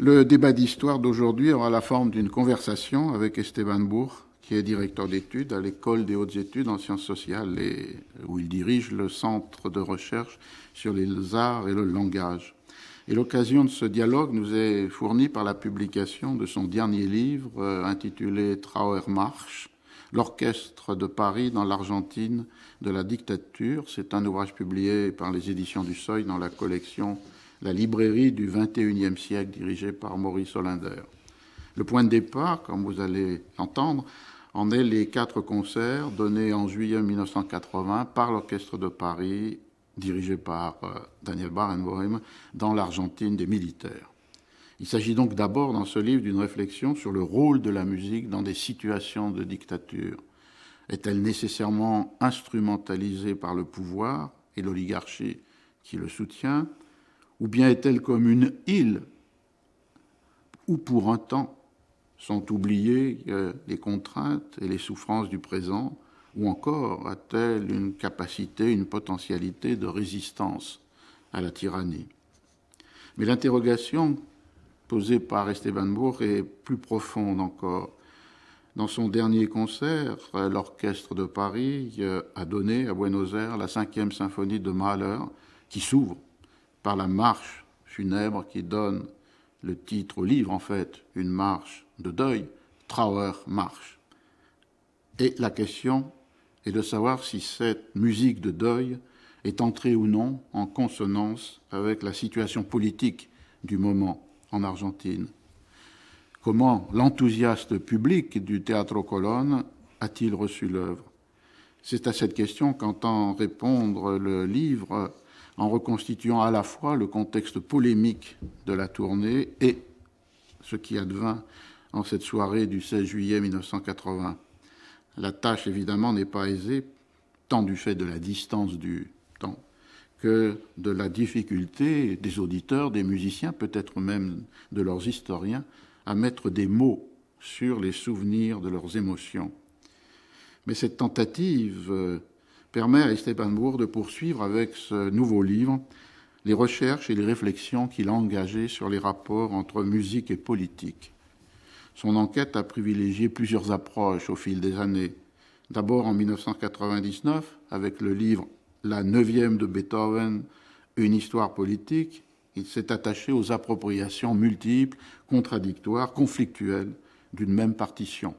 Le débat d'histoire d'aujourd'hui aura la forme d'une conversation avec Esteban Bourg, qui est directeur d'études à l'École des hautes études en sciences sociales, et où il dirige le centre de recherche sur les arts et le langage. Et l'occasion de ce dialogue nous est fournie par la publication de son dernier livre euh, intitulé Trauer Marche, l'orchestre de Paris dans l'Argentine de la dictature. C'est un ouvrage publié par les éditions du Seuil dans la collection la librairie du XXIe siècle dirigée par Maurice Hollander. Le point de départ, comme vous allez l'entendre, en est les quatre concerts donnés en juillet 1980 par l'Orchestre de Paris, dirigé par euh, Daniel Barenboim, dans l'Argentine des militaires. Il s'agit donc d'abord dans ce livre d'une réflexion sur le rôle de la musique dans des situations de dictature. Est-elle nécessairement instrumentalisée par le pouvoir et l'oligarchie qui le soutient ou bien est-elle comme une île où pour un temps sont oubliées euh, les contraintes et les souffrances du présent, ou encore a-t-elle une capacité, une potentialité de résistance à la tyrannie Mais l'interrogation posée par Esteban Bourg est plus profonde encore. Dans son dernier concert, l'Orchestre de Paris euh, a donné à Buenos Aires la cinquième symphonie de Mahler, qui s'ouvre par la marche funèbre qui donne le titre au livre, en fait, une marche de deuil, Trauer Marche. Et la question est de savoir si cette musique de deuil est entrée ou non en consonance avec la situation politique du moment en Argentine. Comment l'enthousiaste public du théâtre Colonne a-t-il reçu l'œuvre C'est à cette question qu'entend répondre le livre en reconstituant à la fois le contexte polémique de la tournée et ce qui advint en cette soirée du 16 juillet 1980. La tâche, évidemment, n'est pas aisée, tant du fait de la distance du temps que de la difficulté des auditeurs, des musiciens, peut-être même de leurs historiens, à mettre des mots sur les souvenirs de leurs émotions. Mais cette tentative euh, permet à Esteban Bourg de poursuivre avec ce nouveau livre les recherches et les réflexions qu'il a engagées sur les rapports entre musique et politique. Son enquête a privilégié plusieurs approches au fil des années. D'abord en 1999, avec le livre La neuvième de Beethoven, une histoire politique, il s'est attaché aux appropriations multiples, contradictoires, conflictuelles d'une même partition.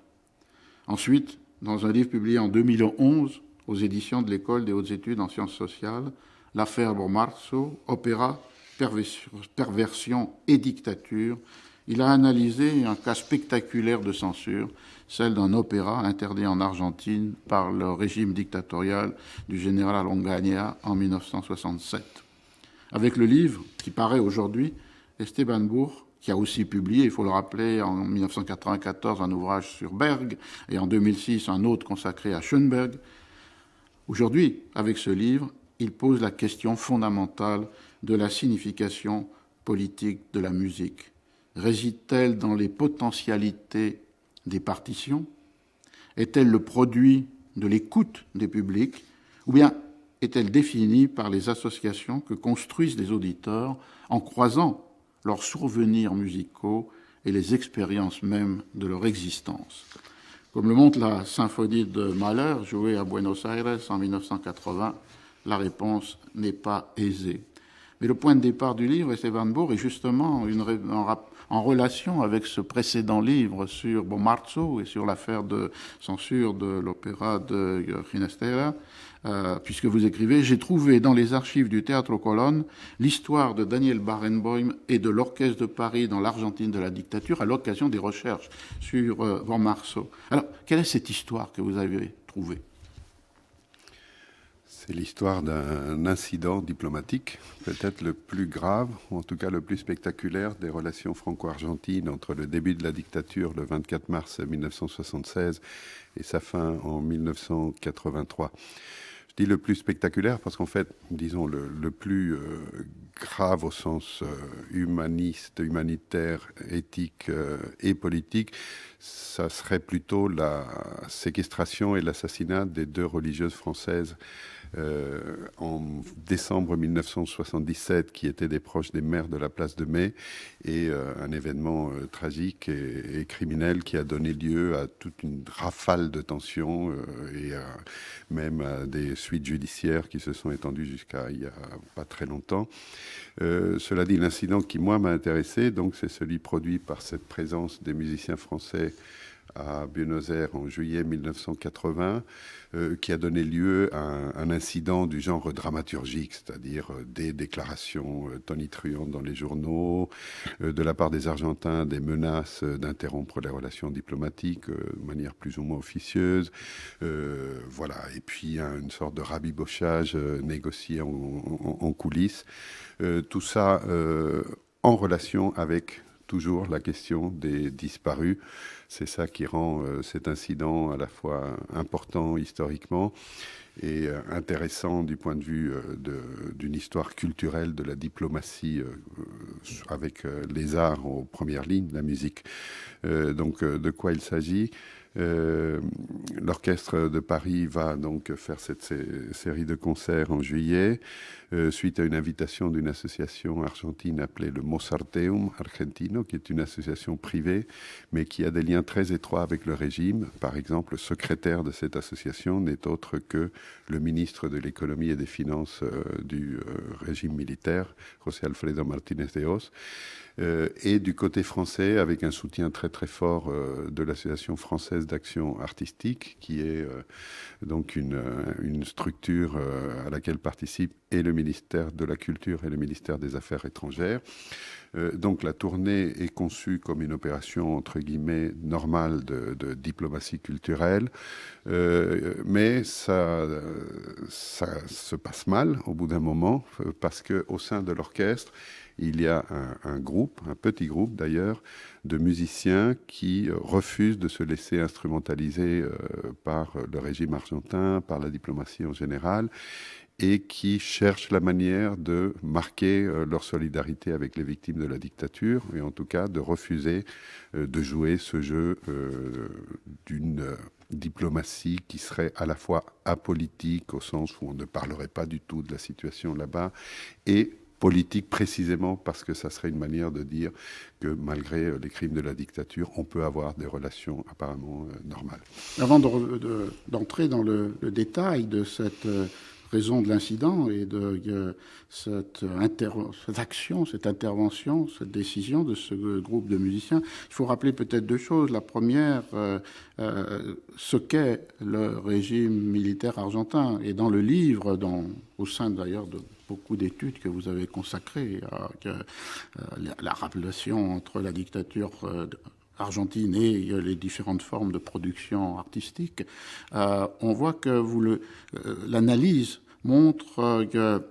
Ensuite, dans un livre publié en 2011, aux éditions de l'École des hautes études en sciences sociales, l'affaire Bomarzo, opéra, perversion et dictature. Il a analysé un cas spectaculaire de censure, celle d'un opéra interdit en Argentine par le régime dictatorial du général Ongania en 1967. Avec le livre qui paraît aujourd'hui, Esteban Bourg, qui a aussi publié, il faut le rappeler, en 1994 un ouvrage sur Berg et en 2006 un autre consacré à Schoenberg, Aujourd'hui, avec ce livre, il pose la question fondamentale de la signification politique de la musique. Réside-t-elle dans les potentialités des partitions Est-elle le produit de l'écoute des publics Ou bien est-elle définie par les associations que construisent les auditeurs en croisant leurs souvenirs musicaux et les expériences mêmes de leur existence comme le montre la symphonie de malheur jouée à Buenos Aires en 1980, la réponse n'est pas aisée. Mais le point de départ du livre, et Van Boer, est justement une, un, en relation avec ce précédent livre sur Bomarzo et sur l'affaire de censure de l'opéra de Ginastera, euh, puisque vous écrivez, j'ai trouvé dans les archives du Théâtre Colonne l'histoire de Daniel Barenboim et de l'Orchestre de Paris dans l'Argentine de la dictature à l'occasion des recherches sur euh, Bon Marceau. Alors, quelle est cette histoire que vous avez trouvée c'est l'histoire d'un incident diplomatique, peut-être le plus grave, ou en tout cas le plus spectaculaire des relations franco-argentines entre le début de la dictature le 24 mars 1976 et sa fin en 1983. Je dis le plus spectaculaire parce qu'en fait, disons le, plus euh, grave au sens euh, humaniste, humanitaire, éthique euh, et politique, ça serait plutôt la séquestration et l'assassinat des deux religieuses françaises euh, en décembre 1977 qui étaient des proches des maires de la place de Mai et euh, un événement euh, tragique et, criminel qui a donné lieu à toute une rafale de tensions et même à des suites judiciaires qui se sont étendues jusqu'à il n'y a pas très longtemps. cela dit, l'incident qui moi m'a intéressé, donc c'est celui produit par cette présence des musiciens français à Buenos Aires en juillet 1980, euh, qui a donné lieu à un, incident du genre dramaturgique, c'est-à-dire euh, des déclarations euh, tonitruantes dans les journaux, de la part des Argentins des menaces d'interrompre les relations diplomatiques de manière plus ou moins officieuse, voilà, et puis une sorte de rabibochage négocié en coulisses, tout ça en relation avec toujours la question des disparus c'est ça qui rend euh, cet incident à la fois important historiquement et euh, intéressant du point de vue euh, d'une histoire culturelle de la diplomatie avec les arts aux premières lignes, la musique. donc de quoi il s'agit euh, l'orchestre de Paris va donc faire cette série de concerts en juillet, euh, suite à une invitation d'une association argentine appelée le Mozarteum Argentino, qui est une association privée, mais qui a des liens très étroits avec le régime. Par exemple, le secrétaire de cette association n'est autre que le ministre de l'économie et des finances euh, du régime militaire, José Alfredo Martínez de Hoz. Euh, et du côté français, avec un soutien très très fort euh, de l'Association française d'action artistique, qui est euh, donc une, une structure à laquelle participent et le ministère de la Culture et le ministère des Affaires étrangères. donc la tournée est conçue comme une opération entre guillemets normale de, de diplomatie culturelle, mais ça, ça se passe mal au bout d'un moment parce qu'au sein de l'orchestre, il y a un, groupe, un petit groupe d'ailleurs, de musiciens qui euh, refusent de se laisser instrumentaliser euh, par le régime argentin, par la diplomatie en général, et qui cherchent la manière de marquer euh, leur solidarité avec les victimes de la dictature, et en tout cas de refuser de jouer ce jeu d'une diplomatie qui serait à la fois apolitique, au sens où on ne parlerait pas du tout de la situation là-bas, et politique précisément parce que ça serait une manière de dire que malgré euh, les crimes de la dictature, on peut avoir des relations apparemment euh, normales. Avant d'entrer dans le, détail de cette euh, raison de l'incident et de cette, action, cette intervention, cette décision de ce groupe de musiciens. Il faut rappeler peut-être deux choses. La première, ce qu'est le régime militaire argentin. Et dans le livre, dans, au sein d'ailleurs de beaucoup d'études que vous avez consacrées à, euh, la, entre la dictature euh, argentine et euh, les différentes formes de production artistique, on voit que vous le, l'analyse montre que,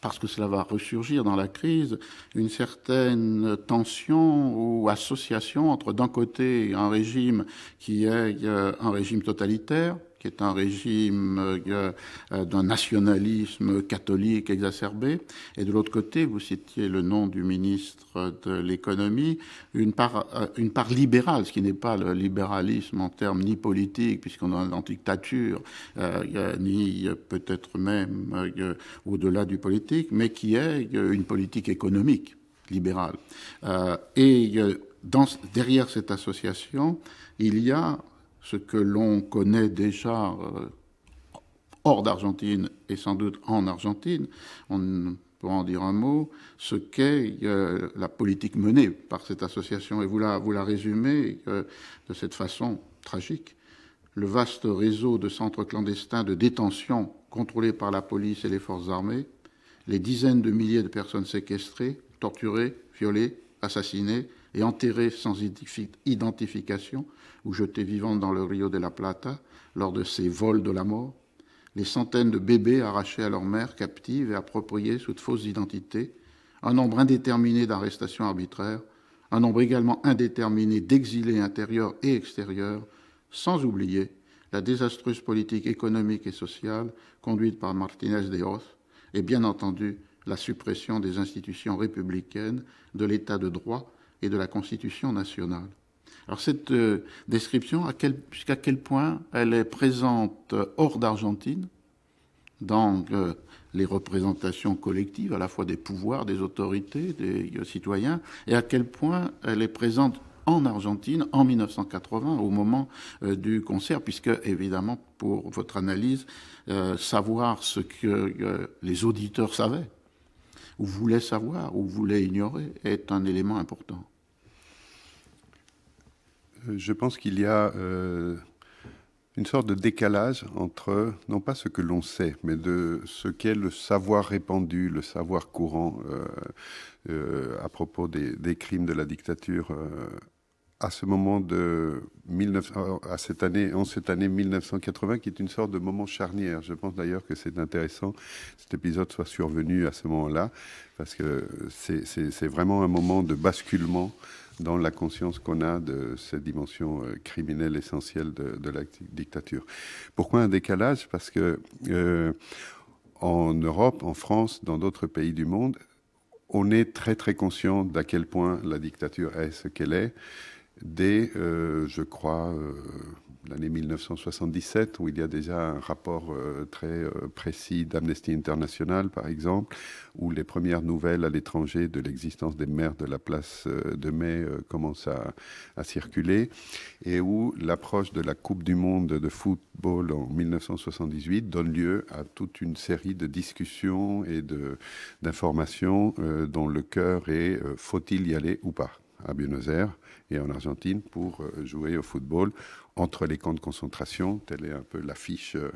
parce que cela va ressurgir dans la crise, une certaine tension ou association entre d'un côté un régime qui est un régime totalitaire, qui est un régime euh, d'un nationalisme catholique exacerbé, et de l'autre côté, vous citiez le nom du ministre de l'économie, une part, euh, une part libérale, ce qui n'est pas le libéralisme en termes ni politique, puisqu'on est en dictature, euh, ni peut-être même au-delà du politique, mais qui est une politique économique libérale. et dans, derrière cette association, il y a ce que l'on connaît déjà euh, hors d'Argentine et sans doute en Argentine, on peut en dire un mot, ce qu'est euh, la politique menée par cette association. Et vous la, vous la résumez euh, de cette façon tragique. Le vaste réseau de centres clandestins de détention contrôlés par la police et les forces armées, les dizaines de milliers de personnes séquestrées, torturées, violées, assassinées, et enterrés sans identification ou jetés vivants dans le Rio de la Plata lors de ces vols de la mort, les centaines de bébés arrachés à leur mère captives et appropriés sous de fausses identités, un nombre indéterminé d'arrestations arbitraires, un nombre également indéterminé d'exilés intérieurs et extérieurs, sans oublier la désastreuse politique économique et sociale conduite par Martinez de Hoz et bien entendu la suppression des institutions républicaines, de l'état de droit et de la Constitution nationale. Alors cette euh, description, à quel, jusqu'à quel point elle est présente hors d'Argentine, dans euh, les représentations collectives, à la fois des pouvoirs, des autorités, des euh, citoyens, et à quel point elle est présente en Argentine en 1980, au moment du concert, puisque évidemment, pour votre analyse, savoir ce que les auditeurs savaient, ou voulaient savoir, ou voulaient ignorer, est un élément important. Euh, je pense qu'il y a euh, une sorte de décalage entre, non pas ce que l'on sait, mais de ce qu'est le savoir répandu, le savoir courant euh, à propos des, crimes de la dictature à ce moment de à cette année, en cette année 1980, qui est une sorte de moment charnière. Je pense d'ailleurs que c'est intéressant que cet épisode soit survenu à ce moment-là, parce que c'est vraiment un moment de basculement dans la conscience qu'on a de cette dimension euh, criminelle essentielle de, la dictature. Pourquoi un décalage Parce que euh, en Europe, en France, dans d'autres pays du monde, on est très très conscient d'à quel point la dictature est ce qu'elle est dès, euh, je crois, l'année 1977, où il y a déjà un rapport euh, très euh, précis d'Amnesty International, par exemple, où les premières nouvelles à l'étranger de l'existence des maires de la place euh, de mai commencent à, à, circuler, et où l'approche de la Coupe du Monde de football en 1978 donne lieu à toute une série de discussions et d'informations dont le cœur est faut-il y aller ou pas à Buenos Aires et en Argentine pour jouer au football entre les camps de concentration. Telle est un peu l'affiche euh,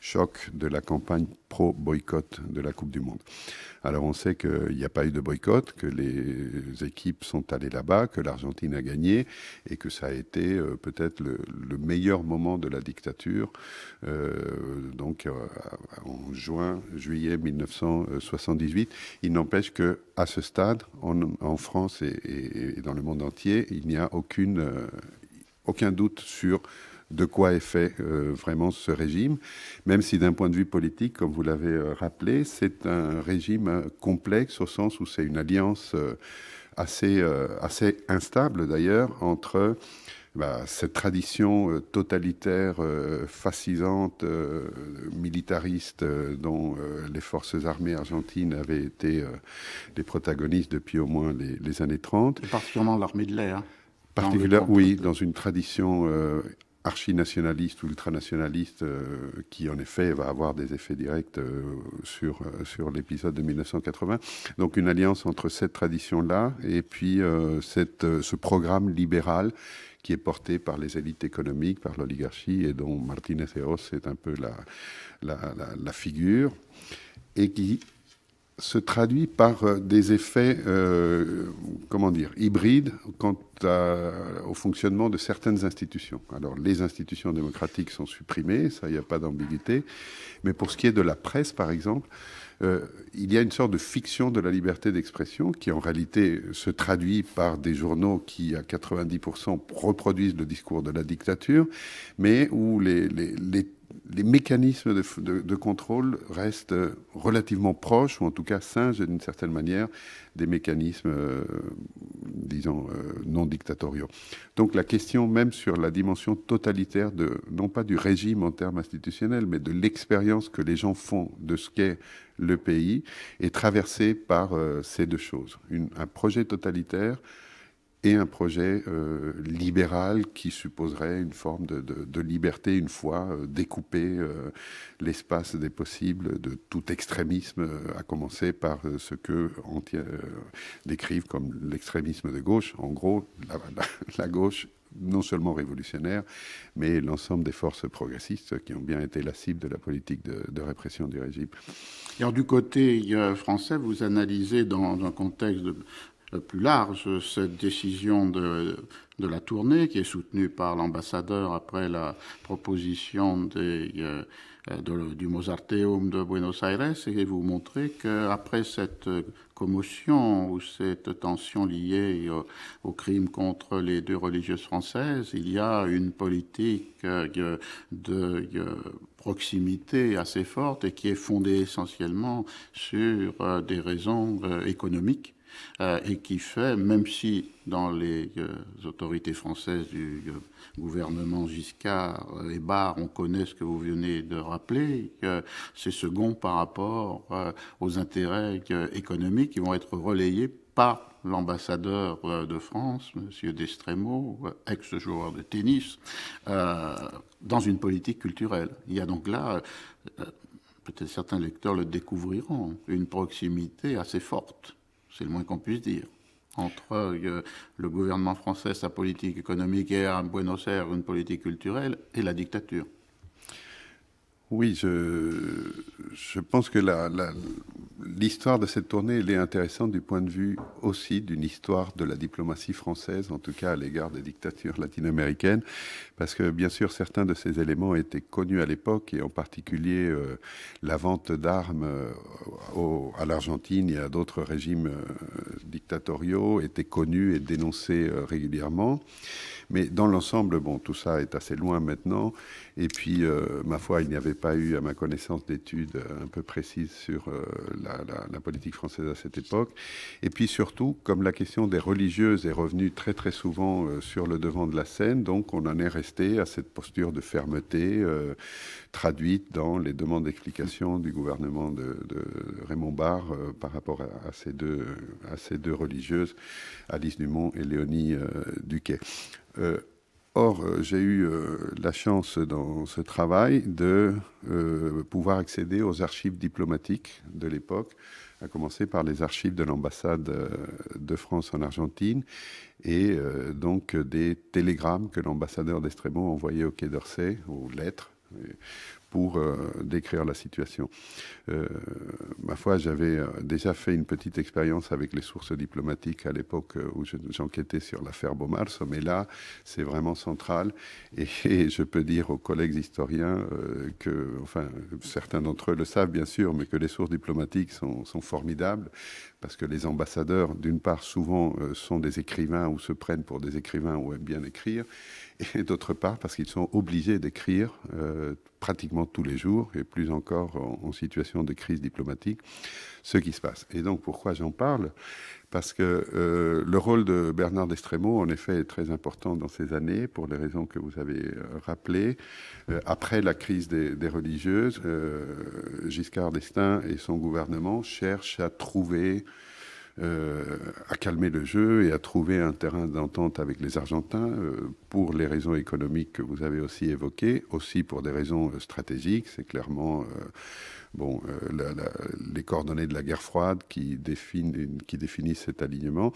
choc de la campagne pro-boycott de la Coupe du Monde. Alors on sait qu'il n'y a pas eu de boycott, que les équipes sont allées là-bas, que l'Argentine a gagné et que ça a été euh, peut-être le, meilleur moment de la dictature, euh, donc en juin, juillet 1978. Il n'empêche que à ce stade, en, France et, dans le monde entier, il n'y a aucune aucun doute sur de quoi est fait euh, vraiment ce régime, même si d'un point de vue politique, comme vous l'avez euh, rappelé, c'est un régime euh, complexe au sens où c'est une alliance assez, assez instable d'ailleurs entre bah, cette tradition totalitaire, fascisante, militariste dont les forces armées argentines avaient été les protagonistes depuis au moins les, les années 30. Et particulièrement l'armée de l'air. Particulière, oui, dans une tradition euh, archi-nationaliste ou ultranationaliste euh, qui, en effet, va avoir des effets directs euh, sur, sur l'épisode de 1980. Donc, une alliance entre cette tradition-là et puis cette, ce programme libéral qui est porté par les élites économiques, par l'oligarchie et dont martinez Eos est un peu la, la, la figure et qui se traduit par euh, des effets, euh, comment dire, hybrides quant au fonctionnement de certaines institutions. Alors, les institutions démocratiques sont supprimées, ça, il n'y a pas d'ambiguïté. Mais pour ce qui est de la presse, par exemple, euh, il y a une sorte de fiction de la liberté d'expression qui, en réalité, se traduit par des journaux qui, à 90%, reproduisent le discours de la dictature, mais où les, les les mécanismes de, contrôle restent relativement proches, ou en tout cas singes d'une certaine manière, des mécanismes, euh, disons, euh, non dictatoriaux. Donc la question même sur la dimension totalitaire, de, non pas du régime en termes institutionnels, mais de l'expérience que les gens font de ce qu'est le pays, est traversée par euh, ces deux choses. un projet totalitaire et un projet euh, libéral qui supposerait une forme de, liberté une fois euh, découpé euh, l'espace des possibles de tout extrémisme, à commencer par ce que décrivent comme l'extrémisme de gauche. En gros, la, gauche non seulement révolutionnaire, mais l'ensemble des forces progressistes qui ont bien été la cible de la politique de, répression du régime. Alors, du côté français, vous analysez dans un contexte de, plus large, cette décision de, la tournée qui est soutenue par l'ambassadeur après la proposition euh, du Mozarteum de Buenos Aires et vous montrer qu'après cette commotion ou cette tension liée au, crime contre les deux religieuses françaises, il y a une politique euh, de euh, proximité assez forte et qui est fondée essentiellement sur des raisons économiques euh, et qui fait, même si dans les euh, autorités françaises du euh, gouvernement Giscard les Barre, on connaît ce que vous venez de rappeler, c'est second par rapport aux intérêts économiques qui vont être relayés par l'ambassadeur de France, M. Destremo, ex-joueur de tennis, dans une politique culturelle. Il y a donc là, peut-être certains lecteurs le découvriront, une proximité assez forte c'est le moins qu'on puisse dire. Entre euh, le gouvernement français, sa politique économique et à Buenos Aires, une politique culturelle, et la dictature. Oui, je, je, pense que l'histoire de cette tournée, elle est intéressante du point de vue aussi d'une histoire de la diplomatie française, en tout cas à l'égard des dictatures latino-américaines, parce que bien sûr certains de ces éléments étaient connus à l'époque, et en particulier euh, la vente d'armes euh, à l'Argentine et à d'autres régimes euh, dictatoriaux était connue et dénoncée régulièrement. Mais dans l'ensemble, bon, tout ça est assez loin maintenant, et puis, euh, ma foi, il n'y avait pas eu, à ma connaissance, d'études euh, un peu précises sur euh, la, politique française à cette époque. Et puis surtout, comme la question des religieuses est revenue très très souvent sur le devant de la scène, donc on en est resté à cette posture de fermeté traduite dans les demandes d'explication du gouvernement de, Raymond Barre par rapport ces deux, à ces deux religieuses, Alice Dumont et Léonie Duquet. Or, euh, j'ai eu euh, la chance dans ce travail de euh, pouvoir accéder aux archives diplomatiques de l'époque, à commencer par les archives de l'ambassade de France en Argentine et donc des télégrammes que l'ambassadeur d'Estrémont envoyait au Quai d'Orsay, aux lettres pour euh, décrire la situation. Euh, ma foi, j'avais euh, déjà fait une petite expérience avec les sources diplomatiques à l'époque où j'enquêtais sur l'affaire Beaumars, mais là, c'est vraiment central. Et, je peux dire aux collègues historiens que, enfin, certains d'entre eux le savent bien sûr, mais que les sources diplomatiques sont, formidables parce que les ambassadeurs, d'une part, souvent sont des écrivains ou se prennent pour des écrivains ou aiment bien écrire, et d'autre part, parce qu'ils sont obligés d'écrire euh, pratiquement tous les jours, et plus encore en, situation de crise diplomatique, ce qui se passe. Et donc pourquoi j'en parle Parce que euh, le rôle de Bernard d'Estremo, en effet, est très important dans ces années, pour les raisons que vous avez euh, rappelées. Euh, après la crise des, religieuses, Giscard d'Estaing et son gouvernement cherchent à trouver euh, à calmer le jeu et à trouver un terrain d'entente avec les Argentins euh, pour les raisons économiques que vous avez aussi évoquées, aussi pour des raisons euh, stratégiques. C'est clairement bon, euh, les coordonnées de la guerre froide qui, définissent, qui cet alignement.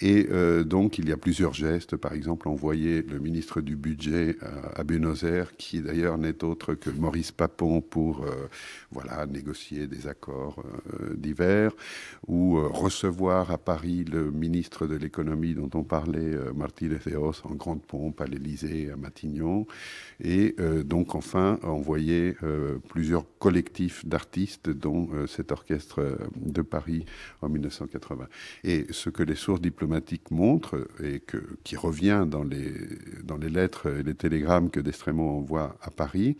Et euh, donc, il y a plusieurs gestes. Par exemple, envoyer le ministre du Budget à, Buenos Aires, qui d'ailleurs n'est autre que Maurice Papon, pour euh, voilà, négocier des accords divers, ou recevoir à Paris le ministre de l'économie dont on parlait, Martínez de en grande pompe à l'Élysée, à Matignon. Et donc, enfin, envoyer plusieurs collectifs d'artistes, dont euh, cet orchestre euh, de Paris en 1980. Et ce que les sources diplomatiques montrent, et qui revient dans les, dans les lettres et les télégrammes que Destremont envoie à Paris,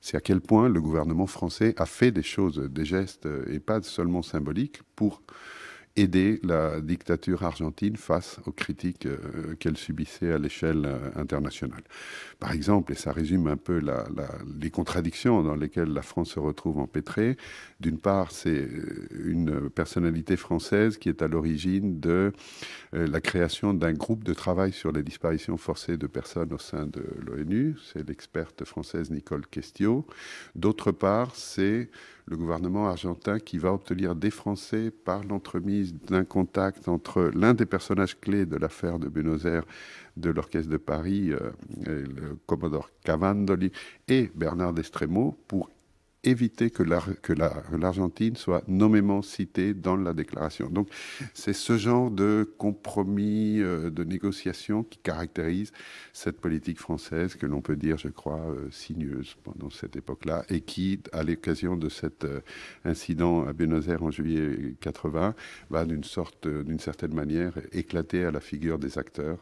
c'est à quel point le gouvernement français a fait des choses, des gestes, et pas seulement symboliques, pour aider la dictature argentine face aux critiques euh, qu'elle subissait à l'échelle euh, internationale. Par exemple, et ça résume un peu les contradictions dans lesquelles la France se retrouve empêtrée, d'une part, c'est euh, une personnalité française qui est à l'origine de la création d'un groupe de travail sur les disparitions forcées de personnes au sein de l'ONU, c'est l'experte française Nicole Questiot. D'autre part, c'est le gouvernement argentin qui va obtenir des Français par l'entremise d'un contact entre l'un des personnages clés de l'affaire de Buenos Aires de l'Orchestre de Paris, euh, le Commodore Cavandoli, et Bernard d'Estremo pour éviter que l'Argentine soit nommément citée dans la déclaration. Donc c'est ce genre de compromis, euh, de négociation qui caractérise cette politique française que l'on peut dire, je crois, euh, sinueuse pendant cette époque-là et qui, à l'occasion de cet euh, incident à Buenos Aires en juillet 80, va d'une sorte, d'une certaine manière, éclater à la figure des acteurs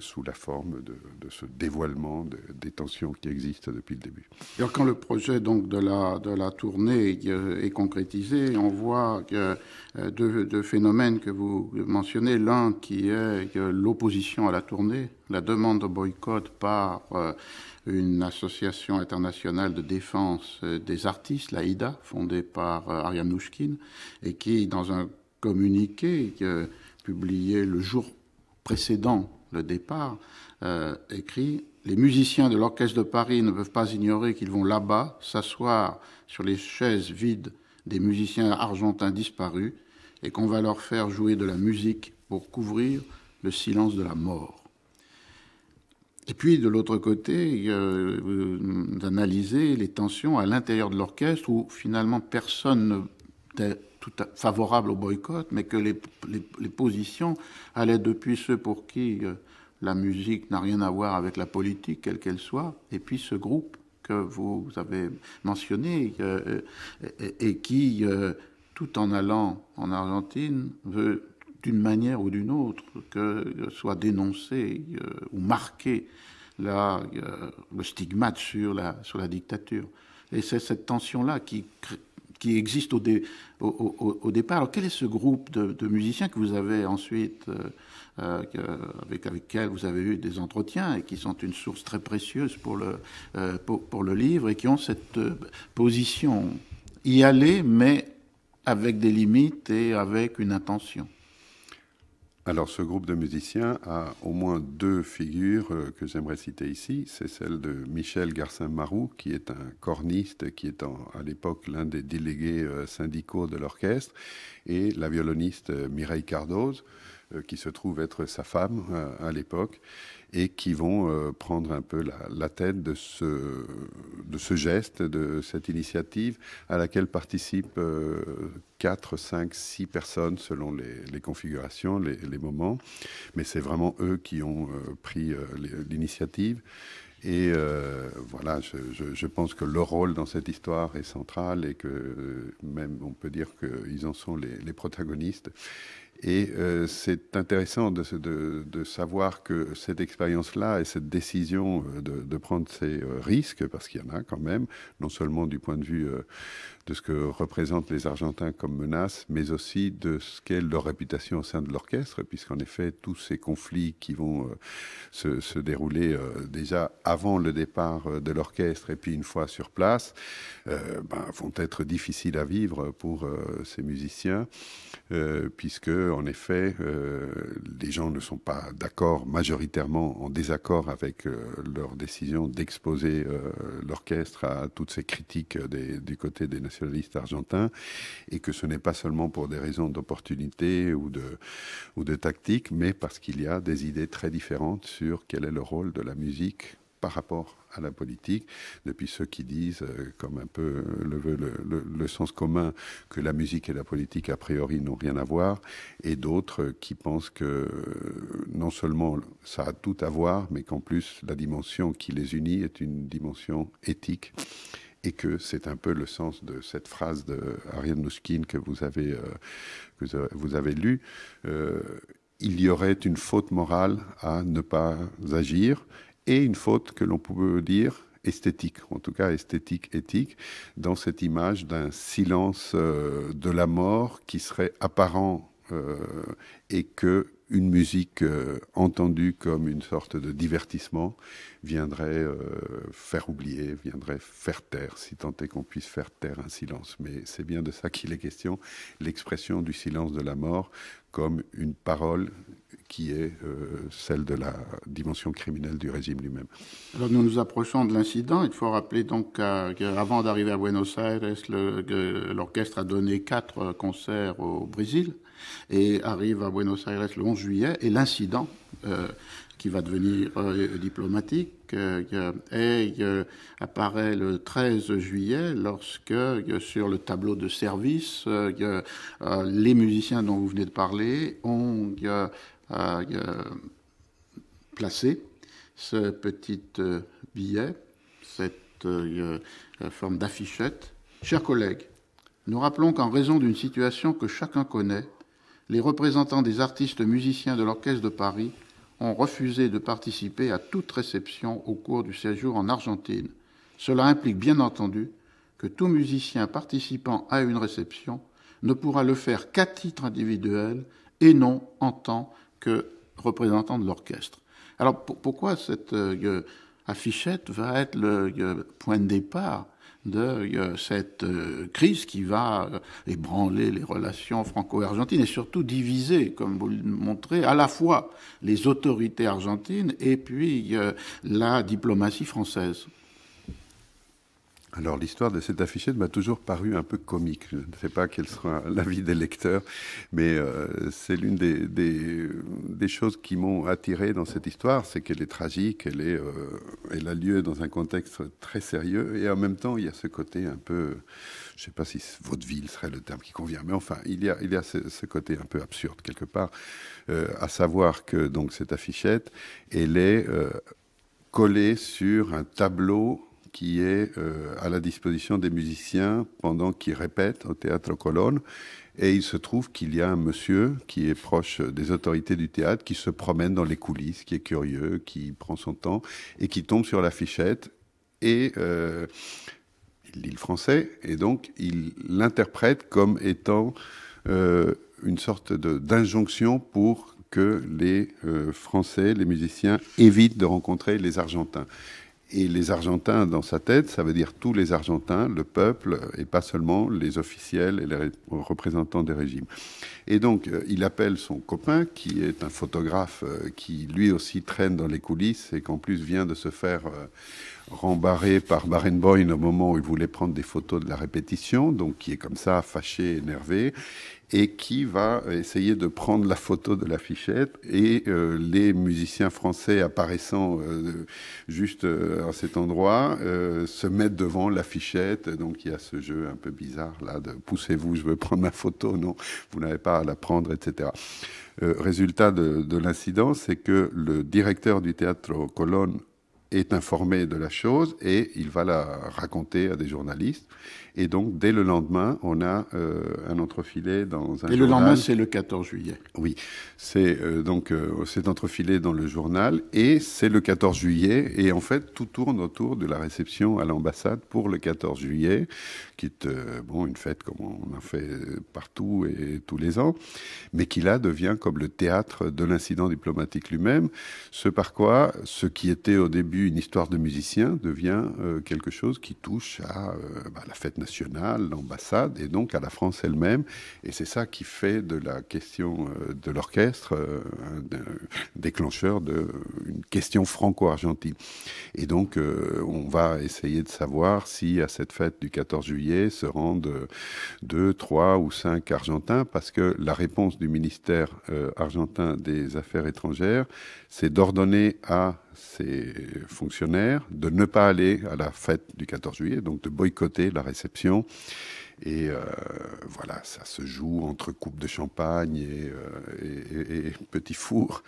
sous la forme de, ce dévoilement des tensions qui existent depuis le début. Alors quand le projet donc de la de la tournée est euh, concrétisée, on voit que euh, deux, phénomènes que vous mentionnez. L'un qui est l'opposition à la tournée, la demande de boycott par euh, une association internationale de défense des artistes, l'AIDA, fondée par Ariane Nouchkine, et qui, dans un communiqué publié le jour précédent le départ, écrit les musiciens de l'Orchestre de Paris ne peuvent pas ignorer qu'ils vont là-bas s'asseoir sur les chaises vides des musiciens argentins disparus et qu'on va leur faire jouer de la musique pour couvrir le silence de la mort. Et puis, de l'autre côté, d'analyser euh, les tensions à l'intérieur de l'orchestre où finalement personne n'était tout favorable au boycott, mais que les, positions allaient depuis ceux pour qui... Euh, la musique n'a rien à voir avec la politique, quelle qu'elle soit, et puis ce groupe que vous avez mentionné euh, euh, et, qui, euh, tout en allant en Argentine, veut d'une manière ou d'une autre que soit dénoncé ou marqué le stigmate sur la, sur la dictature. Et c'est cette tension-là qui crée qui existe au, départ. Alors, quel est ce groupe de, musiciens que vous avez ensuite, euh, euh, avec, avec vous avez eu des entretiens et qui sont une source très précieuse pour, le euh, livre et qui ont cette position y aller, mais avec des limites et avec une intention alors ce groupe de musiciens a au moins deux figures euh, que j'aimerais citer ici. C'est celle de Michel garcin marou qui est un corniste, qui est à l'époque l'un des délégués euh, syndicaux de l'orchestre, et la violoniste euh, Mireille Cardoz. Euh, qui se trouve être sa femme euh, à l'époque, et qui vont euh, prendre un peu la, tête de ce, de ce geste, de cette initiative, à laquelle participent 4, 5, 6 personnes selon les, configurations, les, moments. Mais c'est vraiment eux qui ont pris l'initiative. Et voilà, je, pense que leur rôle dans cette histoire est central et que même on peut dire qu'ils en sont les, les protagonistes. Et euh, c'est intéressant de, de, de, savoir que cette expérience-là et cette décision euh, de, prendre ces euh, risques, parce qu'il y en a quand même, non seulement du point de vue de ce que représentent les Argentins comme menace, mais aussi de ce qu'est leur réputation au sein de l'orchestre, puisqu'en effet, tous ces conflits qui vont euh, se, dérouler euh, déjà avant le départ euh, de l'orchestre et puis une fois sur place, ben, vont être difficiles à vivre pour ces musiciens, puisque en effet, les gens ne sont pas d'accord majoritairement en désaccord avec leur décision d'exposer l'orchestre à toutes ces critiques du côté des nations nationaliste argentin, et que ce n'est pas seulement pour des raisons d'opportunité ou de, ou de tactique, mais parce qu'il y a des idées très différentes sur quel est le rôle de la musique par rapport à la politique, depuis ceux qui disent, euh, comme un peu le veut le, sens commun, que la musique et la politique a priori n'ont rien à voir, et d'autres qui pensent que euh, non seulement ça a tout à voir, mais qu'en plus la dimension qui les unit est une dimension éthique et que c'est un peu le sens de cette phrase de Ariane que vous avez, euh, que vous avez lue. Euh, il y aurait une faute morale à ne pas agir et une faute que l'on peut dire esthétique, en tout cas esthétique, éthique, dans cette image d'un silence euh, de la mort qui serait apparent et que une musique euh, entendue comme une sorte de divertissement viendrait euh, faire oublier, viendrait faire taire, si tant est qu'on puisse faire taire un silence. Mais c'est bien de ça qu'il est question, l'expression du silence de la mort comme une parole qui est euh, celle de la dimension criminelle du régime lui-même. Alors nous nous approchons de l'incident. Il faut rappeler donc qu'avant d'arriver à Buenos Aires, l'orchestre a donné quatre concerts au Brésil et arrive à Buenos Aires le 11 juillet, et l'incident euh, qui va devenir euh, diplomatique euh, apparaît le 13 juillet lorsque sur le tableau de service, les musiciens dont vous venez de parler ont placé ce petit billet, cette forme d'affichette. Chers collègues, nous rappelons qu'en raison d'une situation que chacun connaît, les représentants des artistes musiciens de l'Orchestre de Paris ont refusé de participer à toute réception au cours du séjour en Argentine. Cela implique bien entendu que tout musicien participant à une réception ne pourra le faire qu'à titre individuel et non en tant que représentant de l'orchestre. Alors pourquoi cette euh, affichette va être le euh, point de départ de euh, cette euh, crise qui va euh, ébranler les relations franco-argentines et surtout diviser, comme vous le montrez, à la fois les autorités argentines et puis la diplomatie française. Alors l'histoire de cette affichette m'a toujours paru un peu comique. Je ne sais pas quel sera l'avis des lecteurs, mais euh, c'est l'une des, choses qui m'ont attiré dans cette histoire, c'est qu'elle est tragique, elle, est, euh, elle a lieu dans un contexte très sérieux, et en même temps il y a ce côté un peu, je ne sais pas si votre ville serait le terme qui convient, mais enfin il y a, il y ce, côté un peu absurde quelque part, euh, à savoir que donc cette affichette, elle est collée sur un tableau qui est euh, à la disposition des musiciens pendant qu'ils répètent au théâtre Colonne. Et il se trouve qu'il y a un monsieur qui est proche des autorités du théâtre, qui se promène dans les coulisses, qui est curieux, qui prend son temps et qui tombe sur l'affichette Et euh, il lit le français et donc il l'interprète comme étant euh, une sorte d'injonction pour que les Français, les musiciens, évitent de rencontrer les Argentins. Et les Argentins, dans sa tête, ça veut dire tous les Argentins, le peuple, et pas seulement les officiels et les représentants des régimes. Et donc, euh, il appelle son copain, qui est un photographe euh, qui lui aussi traîne dans les coulisses et qu'en plus vient de se faire euh, rembarrer par Barenboim au moment où il voulait prendre des photos de la répétition, donc qui est comme ça, fâché, énervé et qui va essayer de prendre la photo de l'affichette. Et euh, les musiciens français apparaissant euh, juste euh, à cet endroit se mettent devant l'affichette. Donc il y a ce jeu un peu bizarre là de poussez-vous, je veux prendre ma photo. Non, vous n'avez pas à la prendre, etc. résultat de, de l'incident, c'est que le directeur du théâtre Colonne est informé de la chose et il va la raconter à des journalistes. Et donc, dès le lendemain, on a euh, un entrefilet dans un. Et le lendemain, c'est le 14 juillet. Oui, c'est euh, donc euh, cet entrefilé dans le journal, et c'est le 14 juillet. Et en fait, tout tourne autour de la réception à l'ambassade pour le 14 juillet, qui est bon une fête comme on en fait partout et tous les ans, mais qui là devient comme le théâtre de l'incident diplomatique lui-même. Ce par quoi, ce qui était au début une histoire de musicien devient quelque chose qui touche à, à bah, la fête l'ambassade, et donc à la France elle-même. Et c'est ça qui fait de la question euh, de l'orchestre euh, un déclencheur d'une question franco-argentine. Et donc, euh, on va essayer de savoir si à cette fête du 14 juillet se rendent deux, trois ou cinq Argentins, parce que la réponse du ministère argentin des Affaires étrangères, c'est d'ordonner à ses fonctionnaires de ne pas aller à la fête du 14 juillet, donc de boycotter la réception. Et euh, voilà, ça se joue entre coupe de champagne et, petit euh, four. et petits fours.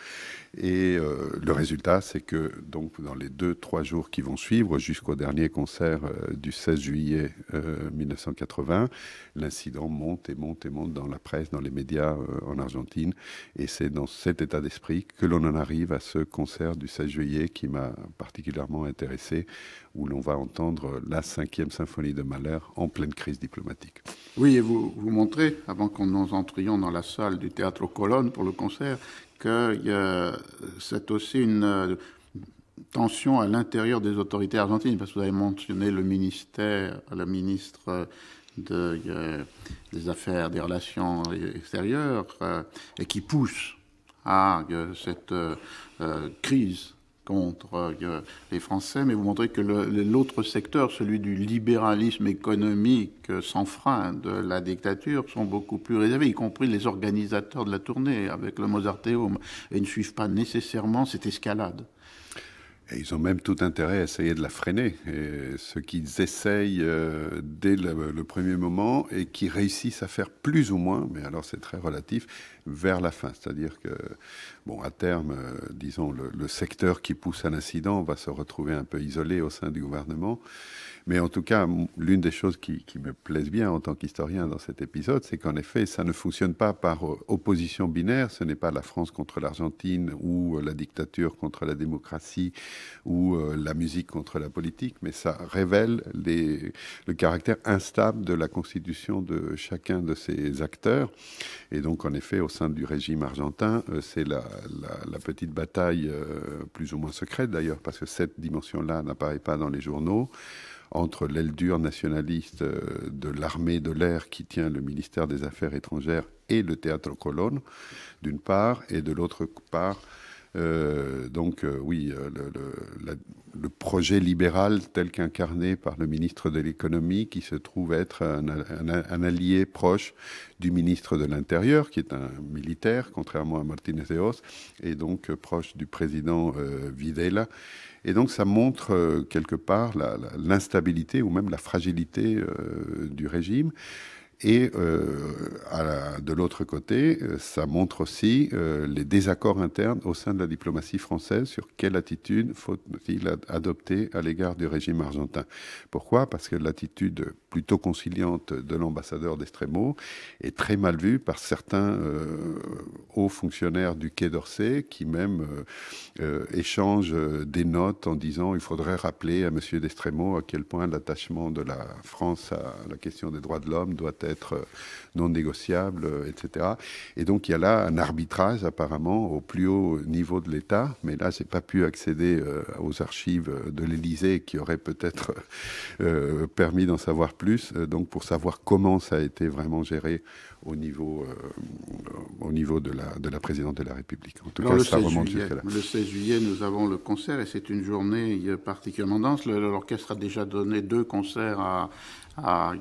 Et euh, le résultat, c'est que donc dans les deux trois jours qui vont suivre, jusqu'au dernier concert euh, du 16 juillet 1980, euh, l'incident monte et monte et monte dans la presse, dans les médias en Argentine. Et c'est dans cet état d'esprit que l'on en arrive à ce concert du 16 juillet qui m'a particulièrement intéressé, où l'on va entendre la cinquième symphonie de Mahler en pleine crise diplomatique. Oui, et vous vous montrez avant qu'on nous entrions dans la salle du théâtre Colonne pour le concert que c'est aussi une euh, tension à l'intérieur des autorités argentines, parce que vous avez mentionné le ministère, la ministre euh, euh, des Affaires, des Relations extérieures, et qui pousse à cette crise contre euh, les Français, mais vous montrez que l'autre secteur, celui du libéralisme économique euh, sans frein de la dictature, sont beaucoup plus réservés, y compris les organisateurs de la tournée avec le Mozarteum, et ne suivent pas nécessairement cette escalade ils ont même tout intérêt à essayer de la freiner. ce qu'ils essayent euh, dès le, premier moment et qui réussissent à faire plus ou moins, mais alors c'est très relatif, vers la fin. C'est-à-dire que, bon, à terme, euh, disons, le, secteur qui pousse à l'incident va se retrouver un peu isolé au sein du gouvernement. Mais en tout cas, l'une des choses qui, me plaisent bien en tant qu'historien dans cet épisode, c'est qu'en effet, ça ne fonctionne pas par euh, opposition binaire. Ce n'est pas la France contre l'Argentine ou euh, la dictature contre la démocratie ou euh, la musique contre la politique, mais ça révèle le caractère instable de la constitution de chacun de ces acteurs. Et donc, en effet, au sein du régime argentin, c'est la, petite bataille plus ou moins secrète d'ailleurs, parce que cette dimension-là n'apparaît pas dans les journaux entre l'aile dure nationaliste euh, de l'armée de l'air qui tient le ministère des Affaires étrangères et le théâtre Colonne, d'une part, et de l'autre part, euh, donc euh, oui, le, projet libéral tel qu'incarné par le ministre de l'économie, qui se trouve être un, allié proche du ministre de l'Intérieur, qui est un militaire, contrairement à Martinez de et donc proche du président Videla, et donc ça montre euh, quelque part l'instabilité ou même la fragilité euh, du régime. Et euh, de l'autre côté, ça montre aussi les désaccords internes au sein de la diplomatie française sur quelle attitude faut-il adopter à l'égard du régime argentin. Pourquoi Parce que l'attitude plutôt conciliante de l'ambassadeur d'Estremo est très mal vue par certains euh, hauts fonctionnaires du Quai d'Orsay qui même euh, euh, échangent des notes en disant il faudrait rappeler à monsieur d'Estremo à quel point l'attachement de la France à la question des droits de l'homme doit être non négociable, etc. Et donc il y a là un arbitrage apparemment au plus haut niveau de l'État, mais là j'ai pas pu accéder aux archives de l'Élysée qui auraient peut-être permis d'en savoir plus euh, donc pour savoir comment ça a été vraiment géré au niveau, euh, au niveau de, la, de la présidente de la République. En tout cas, le ça remonte juillet, là. Le 16 juillet, nous avons le concert et c'est une journée euh, particulièrement dense. L'orchestre a déjà donné deux concerts à, à,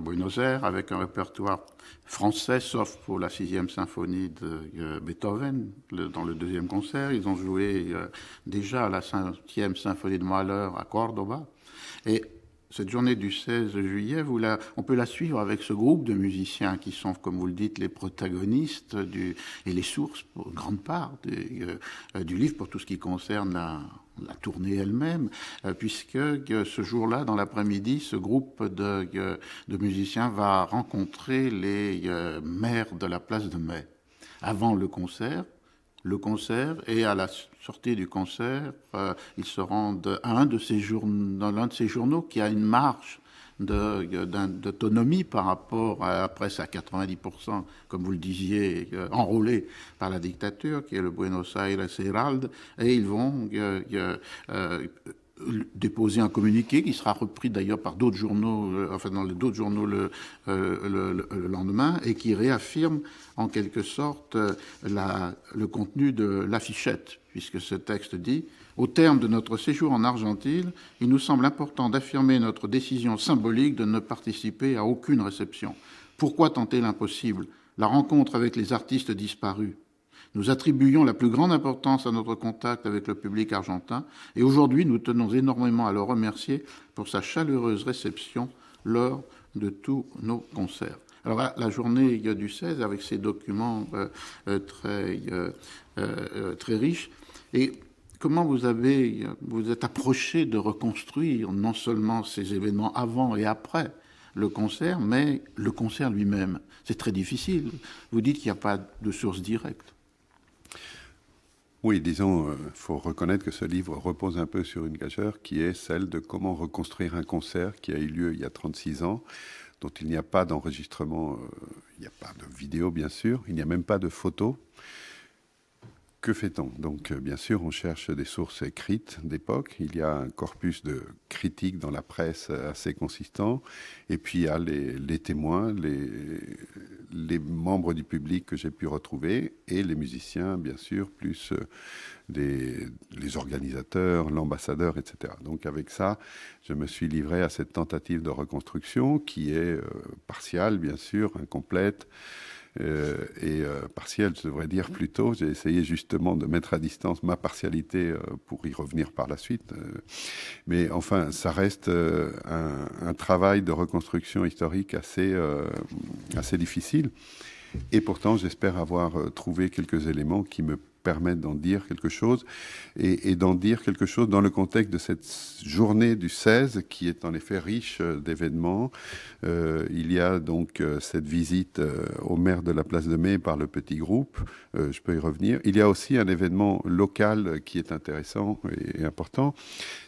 Buenos Aires avec un répertoire français, sauf pour la sixième symphonie de Beethoven dans le deuxième concert. Ils ont joué déjà la cinquième symphonie de Mahler à Cordoba. Et cette journée du 16 juillet, vous la, on peut la suivre avec ce groupe de musiciens qui sont, comme vous le dites, les protagonistes du, et les sources, pour grande part, du, euh, du livre pour tout ce qui concerne la, la tournée elle-même, euh, puisque euh, ce jour-là, dans l'après-midi, ce groupe de, de, musiciens va rencontrer les maires de la place de Mai avant le concert le concert et à la sortie du concert, euh, ils se rendent à un de ces dans l'un de ces journaux qui a une marge euh, d'autonomie par rapport à la presse à 90%, comme vous le disiez, euh, enrôlée par la dictature, qui est le Buenos Aires Herald, et ils vont euh, euh, déposer un communiqué qui sera repris d'ailleurs par d'autres journaux, euh, enfin dans d'autres journaux euh, le, lendemain, et qui réaffirme en quelque sorte le contenu de l'affichette, puisque ce texte dit Au terme de notre séjour en Argentine, il nous semble important d'affirmer notre décision symbolique de ne participer à aucune réception. Pourquoi tenter l'impossible La rencontre avec les artistes disparus, nous attribuons la plus grande importance à notre contact avec le public argentin et aujourd'hui nous tenons énormément à le remercier pour sa chaleureuse réception lors de tous nos concerts. Alors la journée du 16 avec ces documents euh, euh, euh, très, riches et Comment vous avez, vous êtes approché de reconstruire non seulement ces événements avant et après le concert, mais le concert lui-même C'est très difficile. Vous dites qu'il n'y a pas de source directe. Oui, disons, il euh, faut reconnaître que ce livre repose un peu sur une gageure qui est celle de comment reconstruire un concert qui a eu lieu il y a 36 ans, dont il n'y a pas d'enregistrement, euh, il n'y a pas de vidéo bien sûr, il n'y a même pas de photos. Que fait-on Donc, euh, bien sûr, on cherche des sources écrites d'époque. Il y a un corpus de critiques dans la presse euh, assez consistant. Et puis, il y a les, témoins, les, les, membres du public que j'ai pu retrouver, et les musiciens, bien sûr, plus euh, les organisateurs, l'ambassadeur, etc. Donc, avec ça, je me suis livré à cette tentative de reconstruction qui est partielle, partiale, bien sûr, incomplète. Euh, et euh, partiel, partielle, je devrais dire plutôt. J'ai essayé justement de mettre à distance ma partialité euh, pour y revenir par la suite. mais enfin, ça reste un, un, travail de reconstruction historique assez, assez difficile. Et pourtant, j'espère avoir trouvé quelques éléments qui me permettre d'en dire quelque chose et, d'en dire quelque chose dans le contexte de cette journée du 16 qui est en effet riche euh, d'événements. Euh, il y a donc euh, cette visite au maire de la place de Mai par le petit groupe. je peux y revenir. Il y a aussi un événement local qui est intéressant et, important.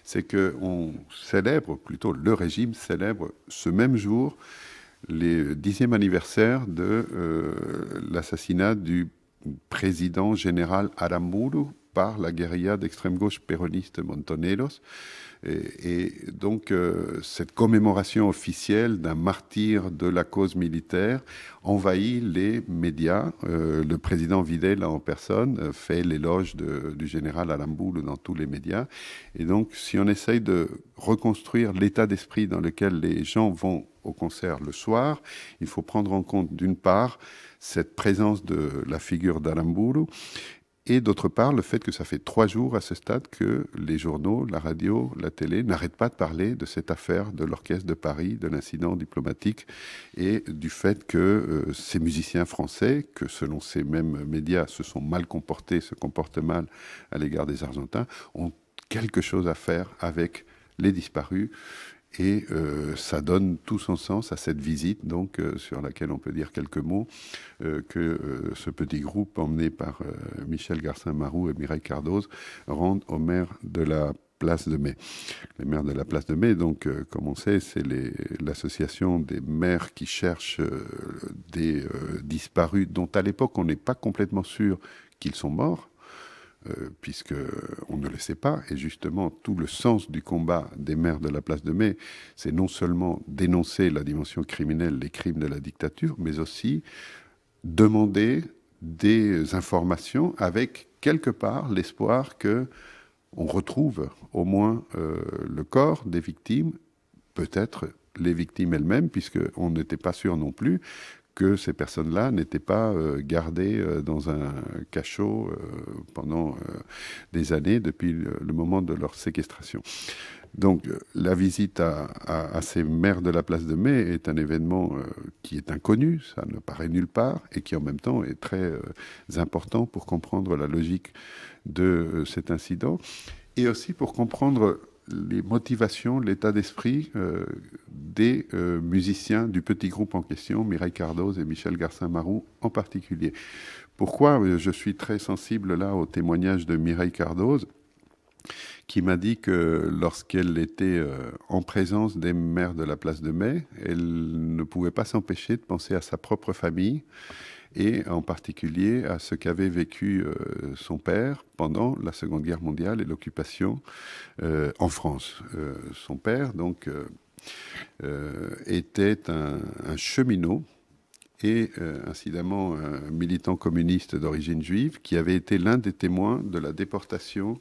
C'est que on célèbre, plutôt le régime célèbre ce même jour les dixième anniversaire de l'assassinat du président général Aramburu par la guérilla d'extrême gauche péroniste Montoneros. Et, donc, euh, cette commémoration officielle d'un martyr de la cause militaire envahit les médias. Euh, le président Videla en personne fait l'éloge du général Aramburu dans tous les médias. Et donc, si on essaye de reconstruire l'état d'esprit dans lequel les gens vont au concert le soir, il faut prendre en compte d'une part cette présence de la figure d'Aramburu. Et d'autre part, le fait que ça fait trois jours à ce stade que les journaux, la radio, la télé n'arrêtent pas de parler de cette affaire de l'orchestre de Paris, de l'incident diplomatique et du fait que euh, ces musiciens français, que selon ces mêmes médias se sont mal comportés, se comportent mal à l'égard des Argentins, ont quelque chose à faire avec les disparus et euh, ça donne tout son sens à cette visite, donc euh, sur laquelle on peut dire quelques mots, euh, que ce petit groupe emmené par Michel Garcin-Marou et Mireille Cardoz rendent aux maires de la place de mai. Les maires de la place de mai, donc, comme on sait, c'est l'association des maires qui cherchent des disparus, dont à l'époque on n'est pas complètement sûr qu'ils sont morts. Euh, puisque on ne le sait pas. Et justement, tout le sens du combat des maires de la place de mai, c'est non seulement dénoncer la dimension criminelle, les crimes de la dictature, mais aussi demander des informations avec quelque part l'espoir que on retrouve au moins euh, le corps des victimes, peut-être les victimes elles-mêmes, puisqu'on n'était pas sûr non plus que ces personnes-là n'étaient pas euh, gardées euh, dans un cachot euh, pendant des années depuis le moment de leur séquestration. Donc la visite à, ces maires de la place de mai est un événement qui est inconnu, ça ne paraît nulle part, et qui en même temps est très important pour comprendre la logique de cet incident, et aussi pour comprendre les motivations, l'état d'esprit euh, des euh, musiciens du petit groupe en question, Mireille Cardoz et Michel Garcin-Marou en particulier. Pourquoi je suis très sensible là au témoignage de Mireille Cardoz qui m'a dit que lorsqu'elle était euh, en présence des maires de la place de Mai, elle ne pouvait pas s'empêcher de penser à sa propre famille et en particulier à ce qu'avait vécu euh, son père pendant la Seconde Guerre mondiale et l'occupation euh, en France. Euh, son père, donc, était un, cheminot et incidemment un militant communiste d'origine juive qui avait été l'un des témoins de la déportation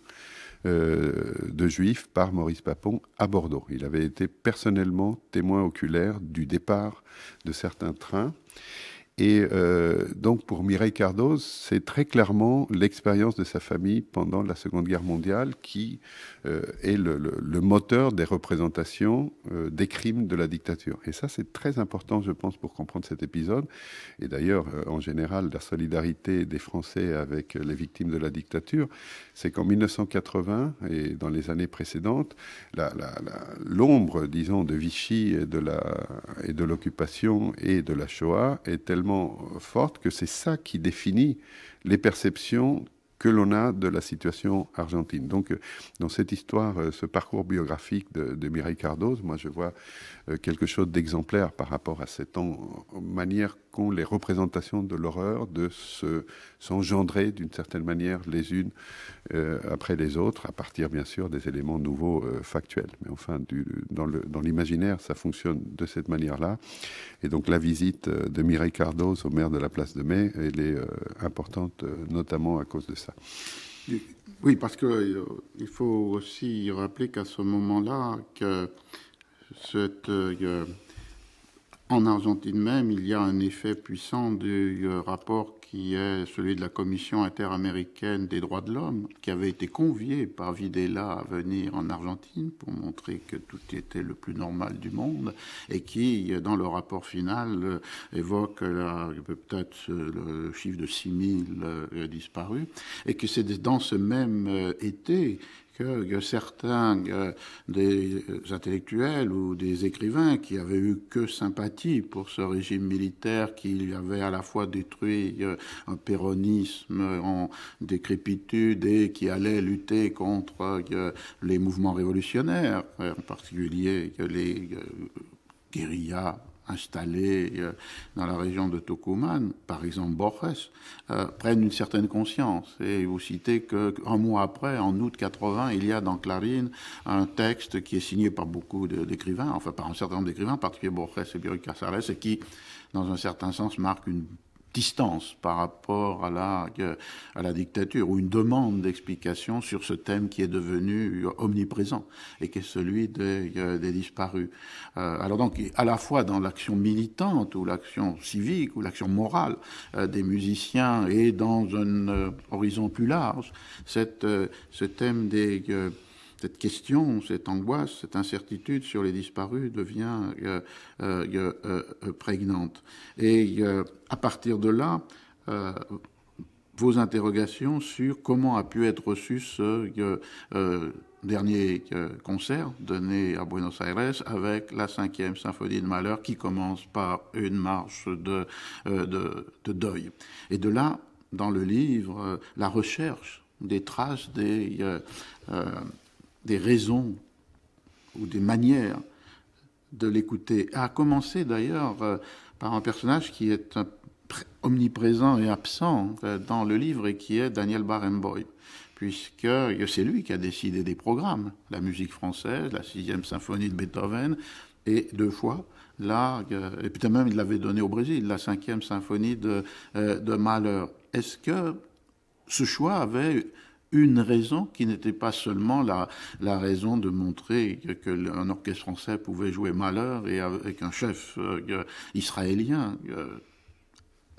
de juifs par Maurice Papon à Bordeaux. Il avait été personnellement témoin oculaire du départ de certains trains et euh, donc pour Mireille Cardoz, c'est très clairement l'expérience de sa famille pendant la Seconde Guerre mondiale qui euh, est le, moteur des représentations euh, des crimes de la dictature. Et ça, c'est très important, je pense, pour comprendre cet épisode. Et d'ailleurs, en général, la solidarité des Français avec les victimes de la dictature, c'est qu'en 1980 et dans les années précédentes, l'ombre, disons, de Vichy et de l'occupation et de la Shoah est tellement forte que c'est ça qui définit les perceptions que l'on a de la situation argentine. Donc, euh, dans cette histoire, euh, ce parcours biographique de, de Mireille Cardoz, moi je vois euh, quelque chose d'exemplaire par rapport à cette manière qu'ont les représentations de l'horreur de s'engendrer d'une certaine manière les unes euh, après les autres, à partir bien sûr des éléments nouveaux euh, factuels. Mais enfin, du, dans l'imaginaire, dans ça fonctionne de cette manière-là. Et donc la visite de Mireille Cardos au maire de la place de Mai, elle est importante notamment à cause de ça. Oui, parce qu'il faut aussi rappeler qu'à ce moment-là, que euh, en Argentine même, il y a un effet puissant du euh, rapport qui est celui de la Commission interaméricaine des droits de l'homme, qui avait été conviée par Videla à venir en Argentine pour montrer que tout était le plus normal du monde, et qui, euh, dans le rapport final, évoque peut-être le chiffre de 6000 disparus, et que c'est dans ce même été que, certains des intellectuels ou des écrivains qui avaient eu que sympathie pour ce régime militaire qui avait à la fois détruit euh, un péronisme en décrépitude et qui allait lutter contre euh, les mouvements révolutionnaires, en particulier euh, les guérillas installés euh, dans la région de Tucumán, par exemple Borges, euh, prennent une certaine conscience. Et vous citez qu'un mois après, en août 80, il y a dans Clarine un texte qui est signé par beaucoup d'écrivains, enfin par un certain nombre d'écrivains, en particulier Borges et Bioy Casares, et qui, dans un certain sens, marque une distance par rapport à la, à la dictature, ou une demande d'explication sur ce thème qui est devenu omniprésent et qui est celui des, euh, des disparus. Euh, alors donc, à la fois dans l'action militante ou l'action civique ou l'action morale euh, des musiciens et dans un horizon plus large, cette, ce thème des cette question, cette angoisse, cette incertitude sur les disparus devient euh, euh, euh, prégnante. Et à partir de là, vos interrogations sur comment a pu être reçu ce dernier concert donné à Buenos Aires avec la cinquième symphonie de Malheur qui commence par une marche de, de, deuil. Et de là, dans le livre, la recherche des traces des des raisons ou des manières de l'écouter, à commencer d'ailleurs euh, par un personnage qui est omniprésent et absent euh, dans le livre et qui est Daniel Barenboim, puisque euh, c'est lui qui a décidé des programmes, la musique française, la sixième symphonie de Beethoven, et deux fois là, et puis même il l'avait donné au Brésil, la cinquième symphonie de, de Mahler. Est-ce que ce choix avait une raison qui n'était pas seulement la, raison de montrer qu'un que orchestre français pouvait jouer Malheur et avec un chef euh, israélien euh,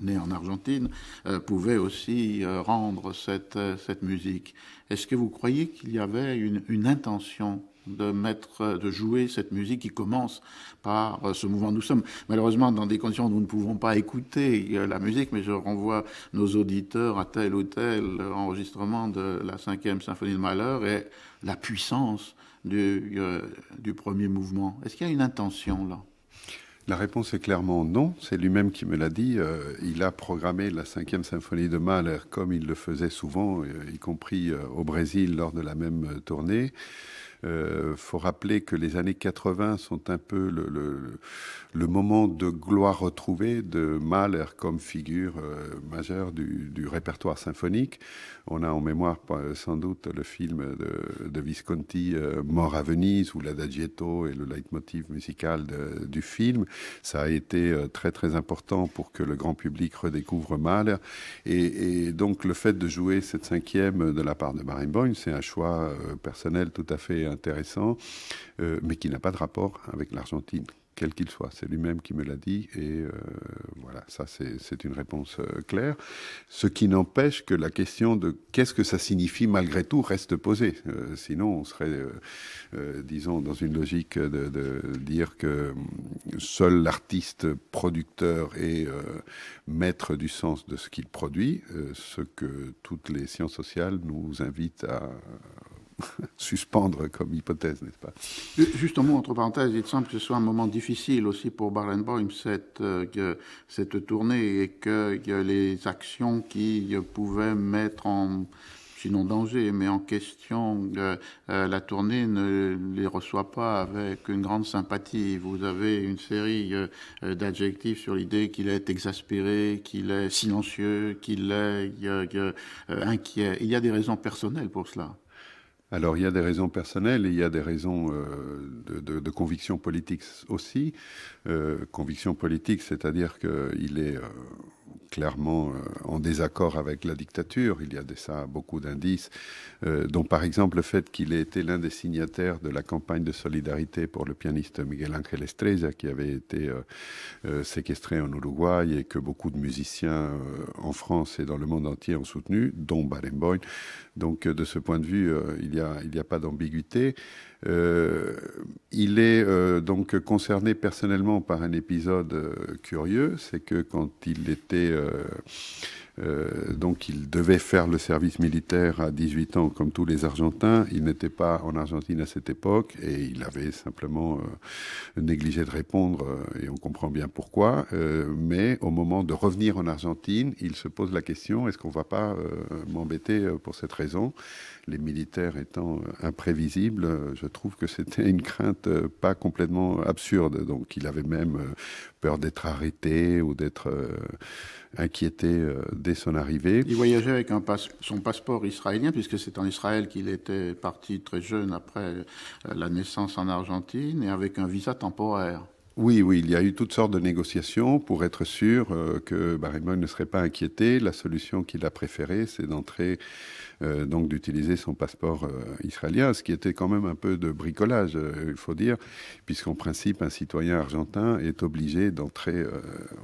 né en Argentine euh, pouvait aussi rendre cette, musique. Est-ce que vous croyez qu'il y avait une intention de, mettre, de jouer cette musique qui commence par euh, ce mouvement. Nous sommes malheureusement dans des conditions où nous ne pouvons pas écouter euh, la musique, mais je renvoie nos auditeurs à tel ou tel enregistrement de la cinquième symphonie de Malheur et la puissance euh, du, premier mouvement. Est-ce qu'il y a une intention là la réponse est clairement non. C'est lui-même qui me l'a dit. il a programmé la cinquième symphonie de Mahler comme il le faisait souvent, y compris au Brésil lors de la même tournée. Il euh, faut rappeler que les années 80 sont un peu le, le, moment de gloire retrouvée de Mahler comme figure euh, majeure du, répertoire symphonique. On a en mémoire sans doute le film de, Visconti, euh, Mort à Venise, où l'adagietto est le leitmotiv musical du film. Ça a été très très important pour que le grand public redécouvre Mahler. Et, donc le fait de jouer cette cinquième de la part de Boyne, c'est un choix personnel tout à fait intéressant, euh, mais qui n'a pas de rapport avec l'Argentine, quel qu'il soit. C'est lui-même qui me l'a dit, et euh, voilà, ça c'est une réponse euh, claire. Ce qui n'empêche que la question de qu'est-ce que ça signifie malgré tout reste posée. sinon, on serait, disons, dans une logique de, de dire que hum, seul l'artiste producteur est maître du sens de ce qu'il produit, ce que toutes les sciences sociales nous invitent à suspendre comme hypothèse, n'est-ce pas Juste un mot entre parenthèses, il semble que ce soit un moment difficile aussi pour Barenboim, cette, euh, cette tournée, et que les actions qui pouvaient mettre en sinon danger, mais en question, euh, euh, la tournée ne les reçoit pas avec une grande sympathie. Vous avez une série d'adjectifs sur l'idée qu'il est exaspéré, qu'il est silencieux, qu'il est inquiet. Il y a des raisons personnelles pour cela. Alors il y a des raisons personnelles et il y a des raisons euh, de, de, de, conviction politique aussi. Euh, conviction politique, c'est-à-dire qu'il il est euh, clairement euh, en désaccord avec la dictature. Il y a de ça beaucoup d'indices, euh, dont par exemple le fait qu'il ait été l'un des signataires de la campagne de solidarité pour le pianiste Miguel Ángel Estreza qui avait été euh, séquestré en Uruguay et que beaucoup de musiciens en France et dans le monde entier ont soutenu, dont Barenboim. Donc de ce point de vue, il n'y a pas d'ambiguïté. Euh, il est euh, donc concerné personnellement par un épisode euh, curieux, c'est que quand il était euh, donc il devait faire le service militaire à 18 ans comme tous les Argentins. Il n'était pas en Argentine à cette époque et il avait simplement euh, négligé de répondre euh, et on comprend bien pourquoi. mais au moment de revenir en Argentine, il se pose la question est-ce qu'on ne va pas m'embêter pour cette raison Les militaires étant imprévisibles, je trouve que c'était une crainte pas complètement absurde. Donc il avait même peur d'être arrêté ou d'être inquiété euh, dès son arrivée. Il voyageait avec son passeport israélien, puisque c'est en Israël qu'il était parti très jeune après euh, la naissance en Argentine, et avec un visa temporaire. Oui, oui, il y a eu toutes sortes de négociations pour être sûr euh, que Barimon ne serait pas inquiété. La solution qu'il a préférée, c'est d'entrer euh, donc d'utiliser son passeport euh, israélien, ce qui était quand même un peu de bricolage, euh, il faut dire, puisqu'en principe, un citoyen argentin est obligé d'entrer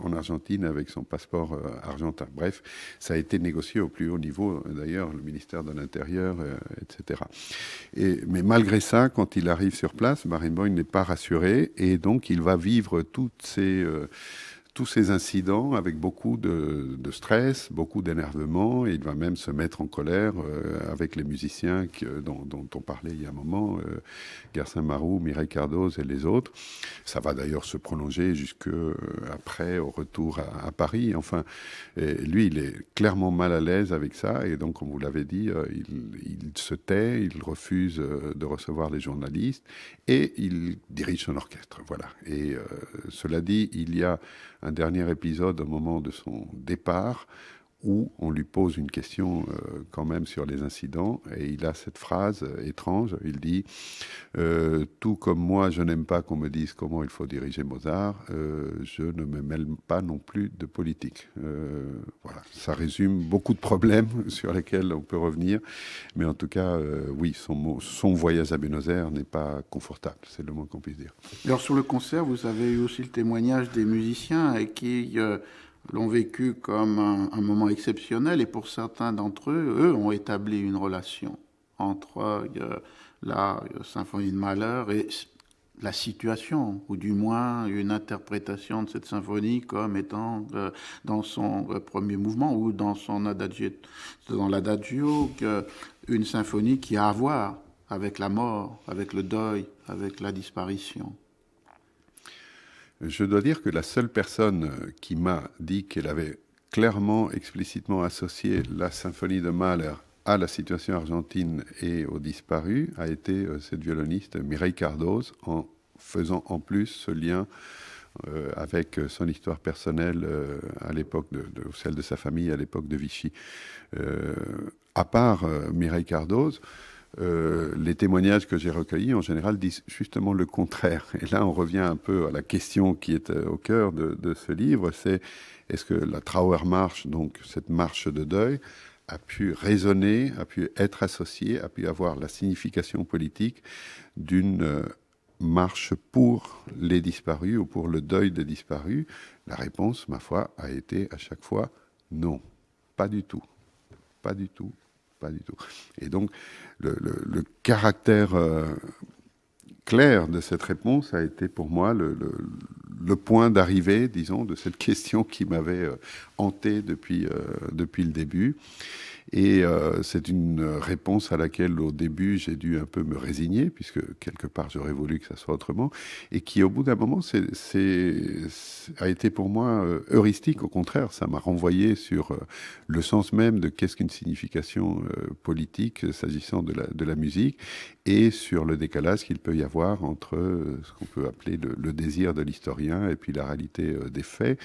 en Argentine avec son passeport argentin. Bref, ça a été négocié au plus haut niveau, d'ailleurs, le ministère de l'Intérieur, etc. Et, mais malgré ça, quand il arrive sur place, Marine Boy n'est pas rassuré et donc il va vivre toutes ces tous ces incidents avec beaucoup de, stress, beaucoup d'énervement, et il va même se mettre en colère euh, avec les musiciens dont, on parlait il y a un moment, euh, Garcin Marou, Mireille Cardoz et les autres. Ça va d'ailleurs se prolonger jusque euh, après, au retour à, Paris. Enfin, lui, il est clairement mal à l'aise avec ça, et donc, comme vous l'avez dit, euh, il, il, se tait, il refuse de recevoir les journalistes, et il dirige son orchestre. Voilà. Et cela dit, il y a un dernier épisode au moment de son départ où on lui pose une question euh, quand même sur les incidents, et il a cette phrase euh, étrange, il dit euh, Tout comme moi, je n'aime pas qu'on me dise comment il faut diriger Mozart, je ne me mêle pas non plus de politique Voilà, ça résume beaucoup de problèmes sur lesquels on peut revenir, mais en tout cas, oui, son, son voyage à Buenos Aires n'est pas confortable, c'est le moins qu'on puisse dire. Alors sur le concert, vous avez eu aussi le témoignage des musiciens et qui l'ont vécu comme un, moment exceptionnel et pour certains d'entre eux, eux ont établi une relation entre euh, la euh, symphonie de Malheur et la situation, ou du moins une interprétation de cette symphonie comme étant euh, dans son premier mouvement ou dans son adagio, dans l'adagio, une symphonie qui a à voir avec la mort, avec le deuil, avec la disparition. Je dois dire que la seule personne euh, qui m'a dit qu'elle avait clairement, explicitement associé la symphonie de Mahler à la situation argentine et aux disparus a été euh, cette violoniste Mireille Cardoz en faisant en plus ce lien euh, avec son histoire personnelle à l'époque celle de sa famille à l'époque de Vichy. à part Mireille Cardoz, euh, les témoignages que j'ai recueillis en général disent justement le contraire. Et là, on revient un peu à la question qui est euh, au cœur de, ce livre, c'est est-ce que la Trauer marche, donc cette marche de deuil, a pu résonner, a pu être associée, a pu avoir la signification politique d'une euh, marche pour les disparus ou pour le deuil des disparus La réponse, ma foi, a été à chaque fois non, pas du tout, pas du tout, pas du tout. Et donc, le, caractère euh, clair de cette réponse a été pour moi le, point d'arrivée, disons, de cette question qui m'avait euh, hanté depuis, euh, depuis le début. Et euh, c'est une réponse à laquelle au début j'ai dû un peu me résigner, puisque quelque part j'aurais voulu que ça soit autrement, et qui au bout d'un moment a été pour moi euh, heuristique, au contraire, ça m'a renvoyé sur euh, le sens même de qu'est-ce qu'une signification politique s'agissant de la, de la musique, et sur le décalage qu'il peut y avoir entre euh, ce qu'on peut appeler le, désir de l'historien et puis la réalité euh, des faits.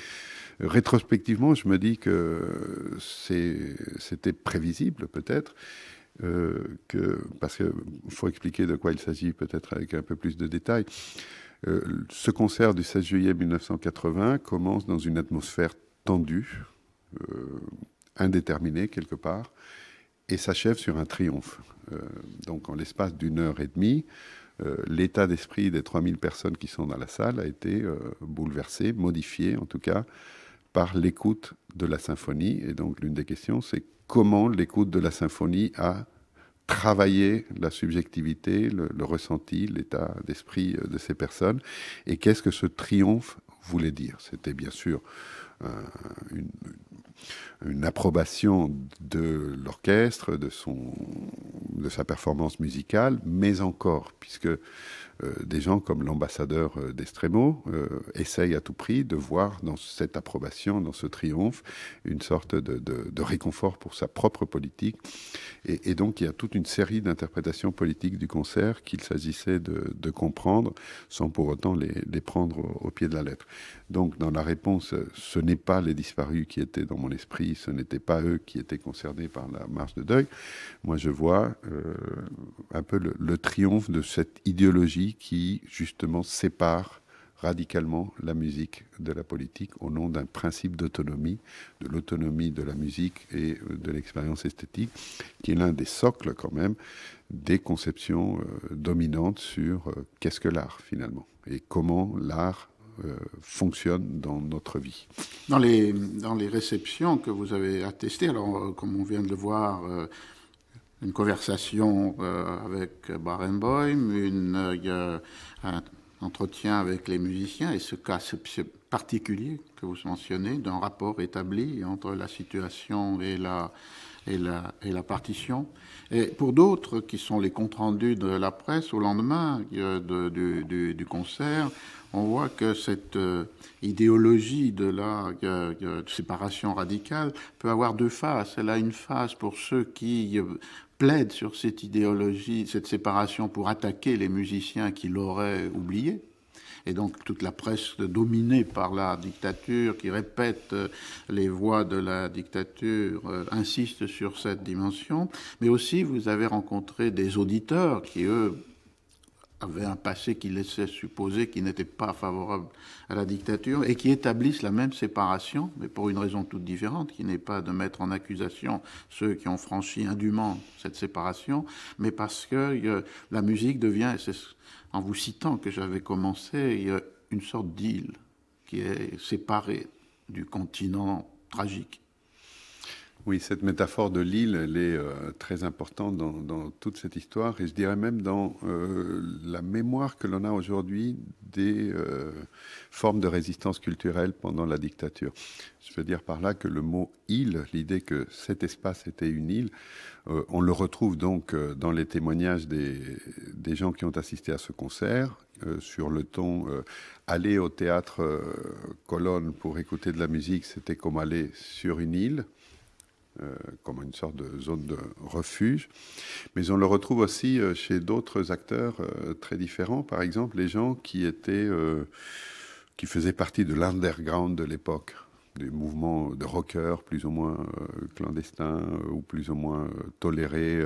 Rétrospectivement, je me dis que c'était prévisible peut-être. Euh, que, parce qu'il faut expliquer de quoi il s'agit peut-être avec un peu plus de détails. ce concert du 16 juillet 1980 commence dans une atmosphère tendue, indéterminée quelque part, et s'achève sur un triomphe. Euh, donc en l'espace d'une heure et demie, euh, l'état d'esprit des 3000 personnes qui sont dans la salle a été euh, bouleversé, modifié en tout cas, par l'écoute de la symphonie. Et donc l'une des questions, c'est comment l'écoute de la symphonie a travaillé la subjectivité, le, ressenti, l'état d'esprit de ces personnes, et qu'est-ce que ce triomphe voulait dire. C'était bien sûr une une approbation de l'orchestre, de, son, de sa performance musicale, mais encore, puisque euh, des gens comme l'ambassadeur euh, d'Estremo euh, essayent à tout prix de voir dans cette approbation, dans ce triomphe, une sorte de, de, réconfort pour sa propre politique. Et, donc il y a toute une série d'interprétations politiques du concert qu'il s'agissait de, comprendre sans pour autant les, les prendre au, au pied de la lettre. Donc dans la réponse, ce n'est pas les disparus qui étaient dans mon esprit, ce n'était pas eux qui étaient concernés par la marche de deuil. Moi, je vois euh, un peu le, triomphe de cette idéologie qui, justement, sépare radicalement la musique de la politique au nom d'un principe d'autonomie, de l'autonomie de la musique et euh, de l'expérience esthétique, qui est l'un des socles quand même des conceptions euh, dominantes sur qu'est-ce que l'art finalement et comment l'art euh, fonctionne dans notre vie. Dans les, dans les réceptions que vous avez attestées, alors euh, comme on vient de le voir, euh, une conversation avec Barenboim, une, un entretien avec les musiciens et ce cas particulier que vous mentionnez d'un rapport établi entre la situation et la, et la, partition. Et pour d'autres, qui sont les comptes rendus de la presse au lendemain euh, du, concert, on voit que cette euh, idéologie de la euh, séparation radicale peut avoir deux faces. Elle a une face pour ceux qui plaident sur cette idéologie, cette séparation pour attaquer les musiciens qui l'auraient oubliée et donc toute la presse dominée par la dictature, qui répète euh, les voix de la dictature, euh, insiste sur cette dimension. Mais aussi, vous avez rencontré des auditeurs qui, eux, avaient un passé qui laissait supposer qu'ils n'étaient pas favorables à la dictature et qui établissent la même séparation, mais pour une raison toute différente, qui n'est pas de mettre en accusation ceux qui ont franchi indûment cette séparation, mais parce que euh, la musique devient, en vous citant que j'avais commencé, il y a une sorte d'île qui est séparée du continent tragique oui, cette métaphore de l'île, elle est euh, très importante dans, toute cette histoire et je dirais même dans euh, la mémoire que l'on a aujourd'hui des euh, formes de résistance culturelle pendant la dictature. Je veux dire par là que le mot île, l'idée que cet espace était une île, on le retrouve donc dans les témoignages des, des, gens qui ont assisté à ce concert. sur le ton aller au théâtre Colonne pour écouter de la musique, c'était comme aller sur une île. Euh, comme une sorte de zone de refuge. Mais on le retrouve aussi euh, chez d'autres acteurs euh, très différents. Par exemple, les gens qui étaient, qui faisaient partie de l'underground de l'époque, des mouvements de rockers plus ou moins clandestins ou plus ou moins tolérés.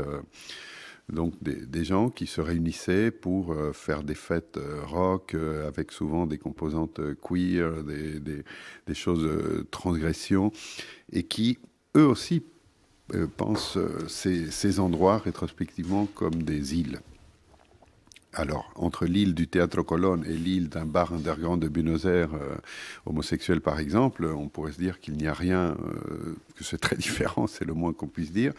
donc des, gens qui se réunissaient pour faire des fêtes rock avec souvent des composantes queer, des, des, des choses transgressions et qui eux aussi euh, pensent euh, ces, endroits rétrospectivement comme des îles. Alors, entre l'île du Théâtre Colonne et l'île d'un bar underground de Buenos Aires euh, homosexuel, par exemple, on pourrait se dire qu'il n'y a rien, que c'est très différent, c'est le moins qu'on puisse dire.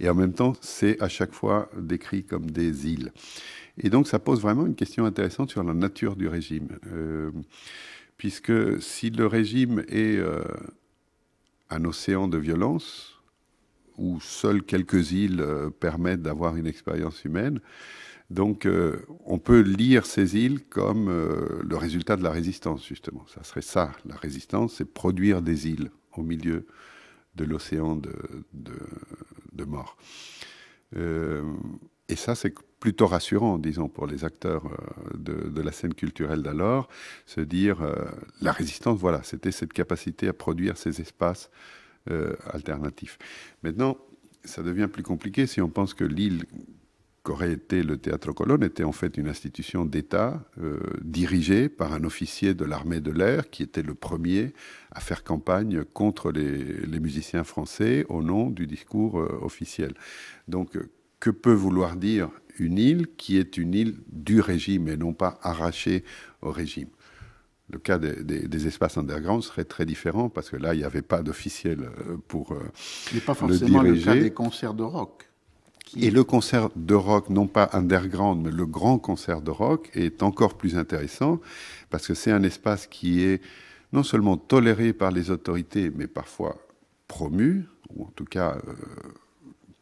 Et en même temps, c'est à chaque fois décrit comme des îles. Et donc, ça pose vraiment une question intéressante sur la nature du régime puisque si le régime est un océan de violence où seules quelques îles euh, permettent d'avoir une expérience humaine. Donc euh, on peut lire ces îles comme euh, le résultat de la résistance, justement. Ça serait ça, la résistance, c'est produire des îles au milieu de l'océan de, mort. Et ça, c'est plutôt rassurant, disons, pour les acteurs euh, de, la scène culturelle d'alors, se dire euh, la résistance, voilà, c'était cette capacité à produire ces espaces euh, alternatifs. Maintenant, ça devient plus compliqué si on pense que l'île qu'aurait été le théâtre Colonne était en fait une institution d'État dirigée par un officier de l'armée de l'air qui était le premier à faire campagne contre les, les musiciens français au nom du discours officiel. Donc, que peut vouloir dire une île qui est une île du régime et non pas arrachée au régime. Le cas des, espaces underground serait très différent parce que là, il n'y avait pas d'officiel euh, pour euh, n'est pas forcément le, cas des concerts de rock. Et le concert de rock, non pas underground, mais le grand concert de rock est encore plus intéressant parce que c'est un espace qui est non seulement toléré par les autorités, mais parfois promu, ou en tout cas euh,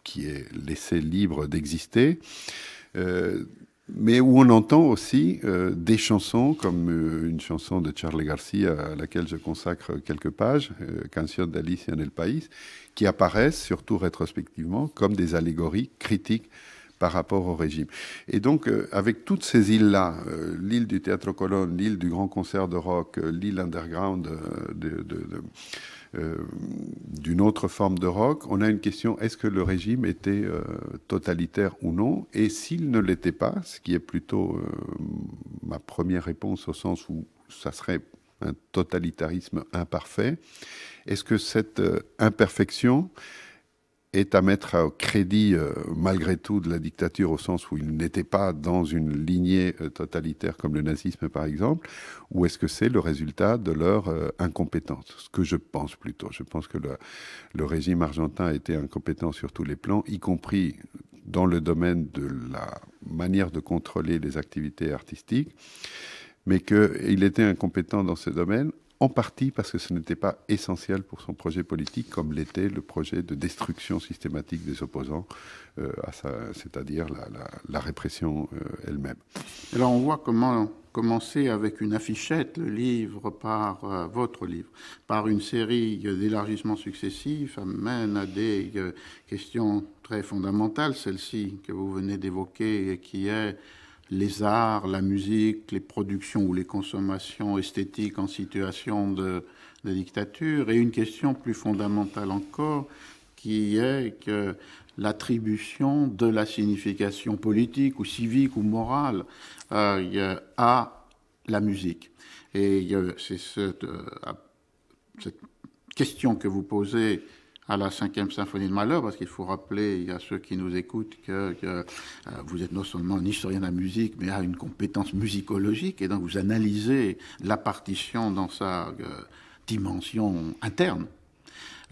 qui est laissé libre d'exister, euh, mais où on entend aussi euh, des chansons, comme euh, une chanson de Charlie Garcia à laquelle je consacre quelques pages, Canción de Alicia en el País, qui apparaissent, surtout rétrospectivement, comme des allégories critiques par rapport au régime. Et donc, avec toutes ces îles-là, l'île du Théâtre Colonne, l'île du Grand Concert de Rock, l'île underground de, euh, d'une autre forme de rock, on a une question est-ce que le régime était euh, totalitaire ou non Et s'il ne l'était pas, ce qui est plutôt euh, ma première réponse au sens où ça serait un totalitarisme imparfait, est-ce que cette imperfection est à mettre au crédit, euh, malgré tout, de la dictature au sens où il n'était pas dans une lignée euh, totalitaire comme le nazisme, par exemple, ou est-ce que c'est le résultat de leur euh, incompétence Ce que je pense plutôt. Je pense que le, le régime argentin a été incompétent sur tous les plans, y compris dans le domaine de la manière de contrôler les activités artistiques, mais qu'il était incompétent dans ce domaine en partie parce que ce n'était pas essentiel pour son projet politique, comme l'était le projet de destruction systématique des opposants, euh, c'est-à-dire la, répression euh, elle-même. Alors on voit comment commencer avec une affichette, le livre par euh, votre livre, par une série d'élargissements successifs, amène à des questions très fondamentales, celle-ci que vous venez d'évoquer et qui est les arts, la musique, les productions ou les consommations esthétiques en situation de, dictature, et une question plus fondamentale encore, qui est que l'attribution de la signification politique ou civique ou morale euh, à la musique. Et euh, c'est euh, cette, question que vous posez à la cinquième symphonie de Malheur, parce qu'il faut rappeler à ceux qui nous écoutent que, euh, vous êtes non seulement un historien de la musique, mais à une compétence musicologique, et donc vous analysez la partition dans sa euh, dimension interne.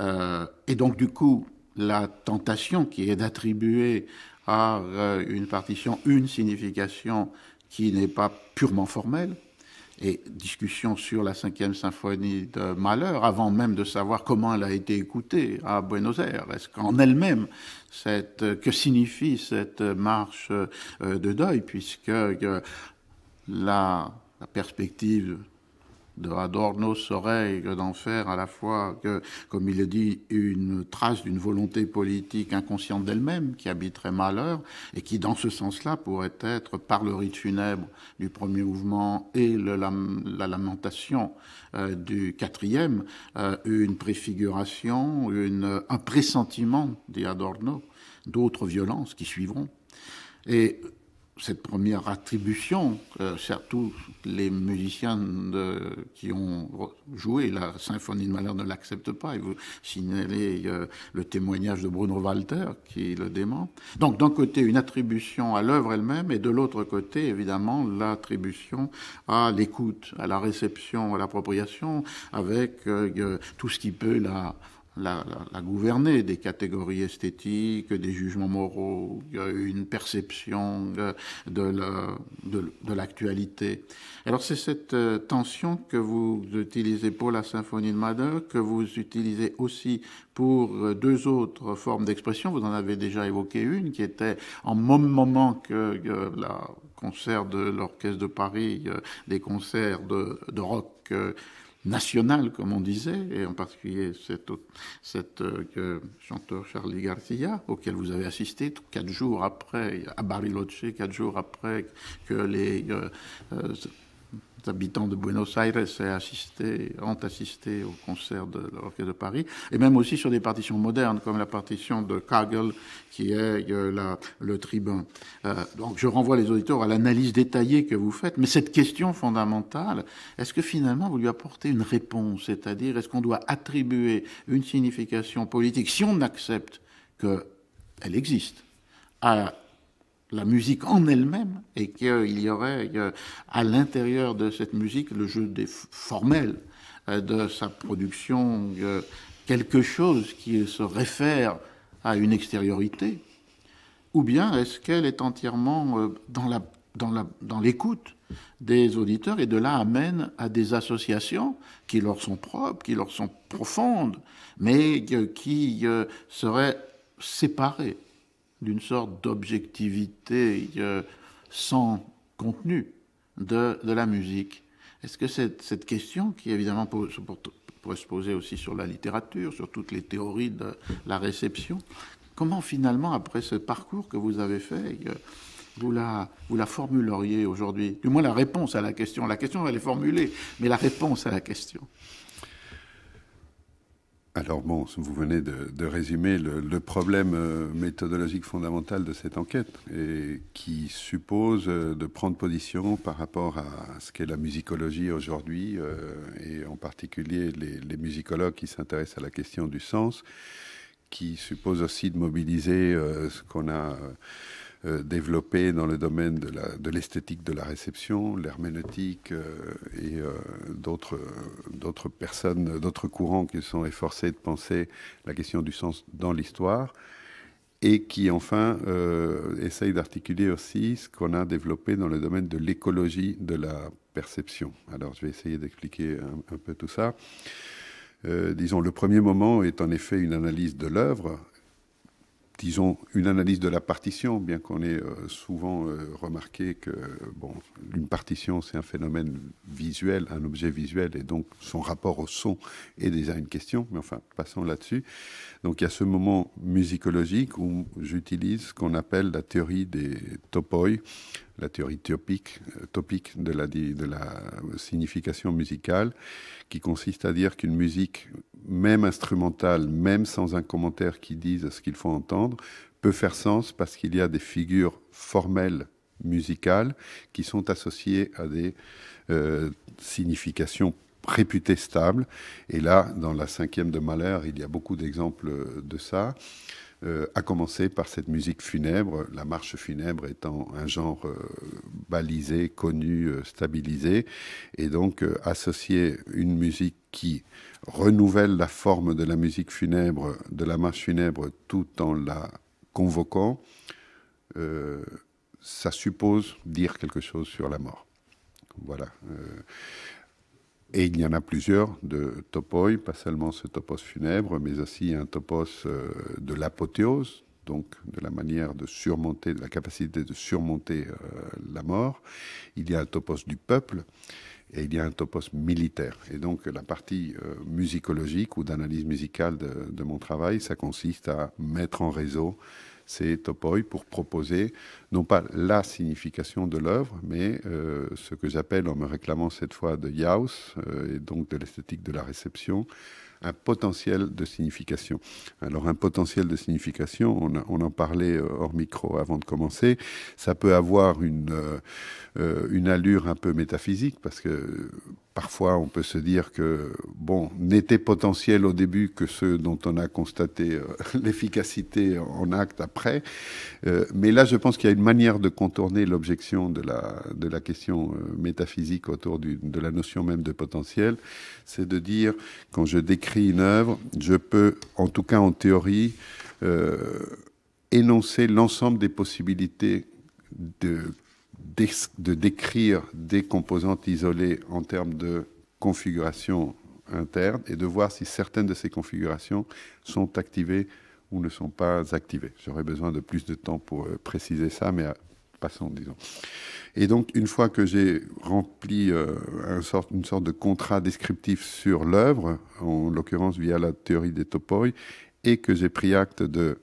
Euh, et donc du coup, la tentation qui est d'attribuer à une partition une signification qui n'est pas purement formelle, et discussion sur la cinquième symphonie de Mahler, avant même de savoir comment elle a été écoutée à Buenos Aires. Est-ce qu'en elle-même, cette, que signifie cette marche euh, de deuil, puisque euh, la perspective de Adorno serait d'en faire à la fois, que, comme il le dit, une trace d'une volonté politique inconsciente d'elle-même qui habiterait Malheur et qui, dans ce sens-là, pourrait être, par le rite funèbre du premier mouvement et le, la, lamentation euh, du quatrième, euh, une préfiguration, un pressentiment, dit Adorno, d'autres violences qui suivront. Et cette première attribution, euh, surtout les musiciens qui ont joué la symphonie de Malheur ne l'acceptent pas. Et vous signalez euh, le témoignage de Bruno Walter qui le dément. Donc d'un côté une attribution à l'œuvre elle-même et de l'autre côté évidemment l'attribution à l'écoute, à la réception, à l'appropriation, avec euh, tout ce qui peut la la, gouverner, des catégories esthétiques, des jugements moraux, euh, une perception euh, de l'actualité. Alors c'est cette euh, tension que vous utilisez pour la symphonie de Mahler, que vous utilisez aussi pour deux autres formes d'expression. Vous en avez déjà évoqué une, qui était en même moment que le concert de l'Orchestre de Paris, des concerts de rock national comme on disait, et en particulier cette, euh, chanteur Charlie Garcia, auquel vous avez assisté quatre jours après, à Bariloche, quatre jours après que les... Euh, euh, habitants de Buenos Aires assisté, ont assisté au concert de l'Orchestre de Paris, et même aussi sur des partitions modernes, comme la partition de Kagel, qui est euh, la, le tribun. Euh, donc je renvoie les auditeurs à l'analyse détaillée que vous faites, mais cette question fondamentale, est-ce que finalement vous lui apportez une réponse C'est-à-dire, est-ce qu'on doit attribuer une signification politique, si on accepte qu'elle existe, à la musique en elle-même et qu'il y aurait à l'intérieur de cette musique le jeu des formel euh, de sa production quelque chose qui se réfère à une extériorité ou bien est-ce qu'elle est entièrement euh, dans dans l'écoute des auditeurs et de là amène à des associations qui leur sont propres, qui leur sont profondes, mais qui euh, seraient séparées d'une sorte d'objectivité euh, sans contenu de, la musique. Est-ce que cette, question, qui évidemment pourrait se poser aussi sur la littérature, sur toutes les théories de la réception, comment finalement, après ce parcours que vous avez fait, euh, vous la, vous la formuleriez aujourd'hui Du moins la réponse à la question. La question, elle est formulée, mais la réponse à la question. Alors bon, vous venez de, résumer le, problème euh, méthodologique fondamental de cette enquête, et qui suppose euh, de prendre position par rapport à ce qu'est la musicologie aujourd'hui, euh, et en particulier les, musicologues qui s'intéressent à la question du sens, qui suppose aussi de mobiliser ce qu'on a... Euh, développé dans le domaine de l'esthétique de, la réception, l'herméneutique euh, et euh, d'autres personnes, d'autres courants qui sont efforcés de penser la question du sens dans l'histoire et qui enfin euh, d'articuler aussi ce qu'on a développé dans le domaine de l'écologie de la perception. Alors je vais essayer d'expliquer un, peu tout ça. disons, le premier moment est en effet une analyse de l'œuvre disons, une analyse de la partition, bien qu'on ait euh, souvent euh, remarqué que bon, une partition, c'est un phénomène visuel, un objet visuel, et donc son rapport au son est déjà une question, mais enfin, passons là-dessus. Donc il y a ce moment musicologique où j'utilise ce qu'on appelle la théorie des topoi, la théorie euh, topique, de, la, de la signification musicale, qui consiste à dire qu'une musique, même instrumentale, même sans un commentaire qui dise ce qu'il faut entendre, peut faire sens parce qu'il y a des figures formelles musicales qui sont associées à des euh, significations réputées stables. Et là, dans la cinquième de Mahler, il y a beaucoup d'exemples de ça. Euh, à commencer par cette musique funèbre, la marche funèbre étant un genre euh, balisé, connu, euh, stabilisé, et donc associer une musique qui renouvelle la forme de la musique funèbre, de la marche funèbre, tout en la convoquant, ça suppose dire quelque chose sur la mort. Voilà. Et il y en a plusieurs de topoi, pas seulement ce topos funèbre, mais aussi un topos euh, de l'apothéose, donc de la manière de surmonter, de la capacité de surmonter euh, la mort. Il y a un topos du peuple et il y a un topos militaire. Et donc la partie euh, musicologique ou d'analyse musicale de, de, mon travail, ça consiste à mettre en réseau c'est Topoi pour proposer non pas la signification de l'œuvre, mais euh, ce que j'appelle, en me réclamant cette fois de Yaus, euh, et donc de l'esthétique de la réception, un potentiel de signification. Alors un potentiel de signification, on, en parlait euh, hors micro avant de commencer, ça peut avoir une, une allure un peu métaphysique, parce que parfois on peut se dire que, bon, n'était potentiel au début que ceux dont on a constaté euh, l'efficacité en acte après. Euh, mais là, je pense qu'il y a une manière de contourner l'objection de la, question euh, métaphysique autour de la notion même de potentiel. C'est de dire, quand je décris une œuvre, je peux, en tout cas en théorie, énoncer l'ensemble des possibilités de de décrire des composantes isolées en termes de configuration interne et de voir si certaines de ces configurations sont activées ou ne sont pas activées. J'aurais besoin de plus de temps pour euh, préciser ça, mais euh, passons, disons. Et donc, une fois que j'ai rempli euh, une sorte de contrat descriptif sur l'œuvre, en l'occurrence via la théorie des topoi, et que j'ai pris acte de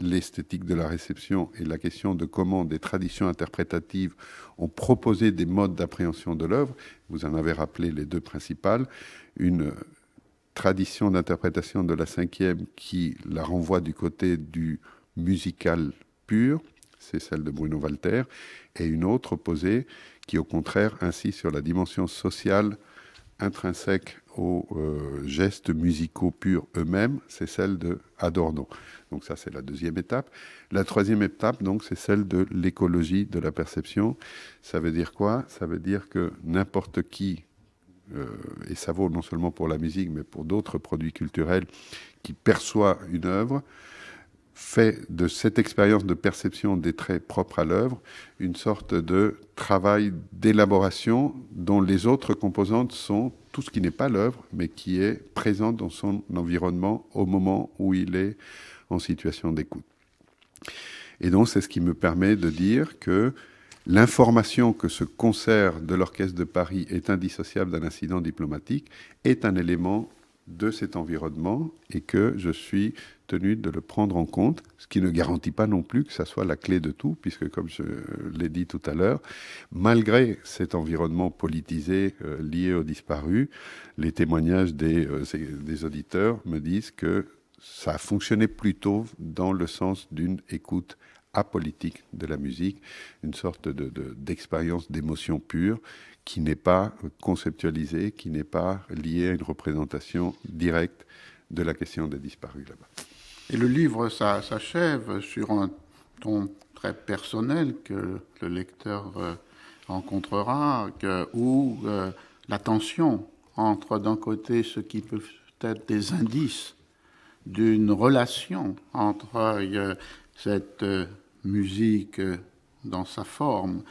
l'esthétique de la réception et la question de comment des traditions interprétatives ont proposé des modes d'appréhension de l'œuvre. Vous en avez rappelé les deux principales. Une tradition d'interprétation de la cinquième qui la renvoie du côté du musical pur, c'est celle de Bruno Walter, et une autre opposée qui, au contraire, insiste sur la dimension sociale intrinsèque aux euh, gestes musicaux purs eux-mêmes, c'est celle de Adorno. Donc ça, c'est la deuxième étape. La troisième étape, donc, c'est celle de l'écologie de la perception. Ça veut dire quoi Ça veut dire que n'importe qui, euh, et ça vaut non seulement pour la musique, mais pour d'autres produits culturels, qui perçoit une œuvre, fait de cette expérience de perception des traits propres à l'œuvre une sorte de travail d'élaboration dont les autres composantes sont tout ce qui n'est pas l'œuvre, mais qui est présent dans son environnement au moment où il est en situation d'écoute. Et donc c'est ce qui me permet de dire que l'information que ce concert de l'Orchestre de Paris est indissociable d'un incident diplomatique est un élément de cet environnement et que je suis tenu de le prendre en compte, ce qui ne garantit pas non plus que ça soit la clé de tout, puisque comme je l'ai dit tout à l'heure, malgré cet environnement politisé euh, lié aux disparus, les témoignages euh, des, auditeurs me disent que ça a fonctionné plutôt dans le sens d'une écoute apolitique de la musique, une sorte d'expérience d'émotion pure qui n'est pas conceptualisée, qui n'est pas liée à une représentation directe de la question des disparus là-bas. Et le livre s'achève sur un ton très personnel que le lecteur euh, rencontrera, où euh, la tension entre d'un côté ce qui peut être des indices d'une relation entre euh, cette musique dans sa forme,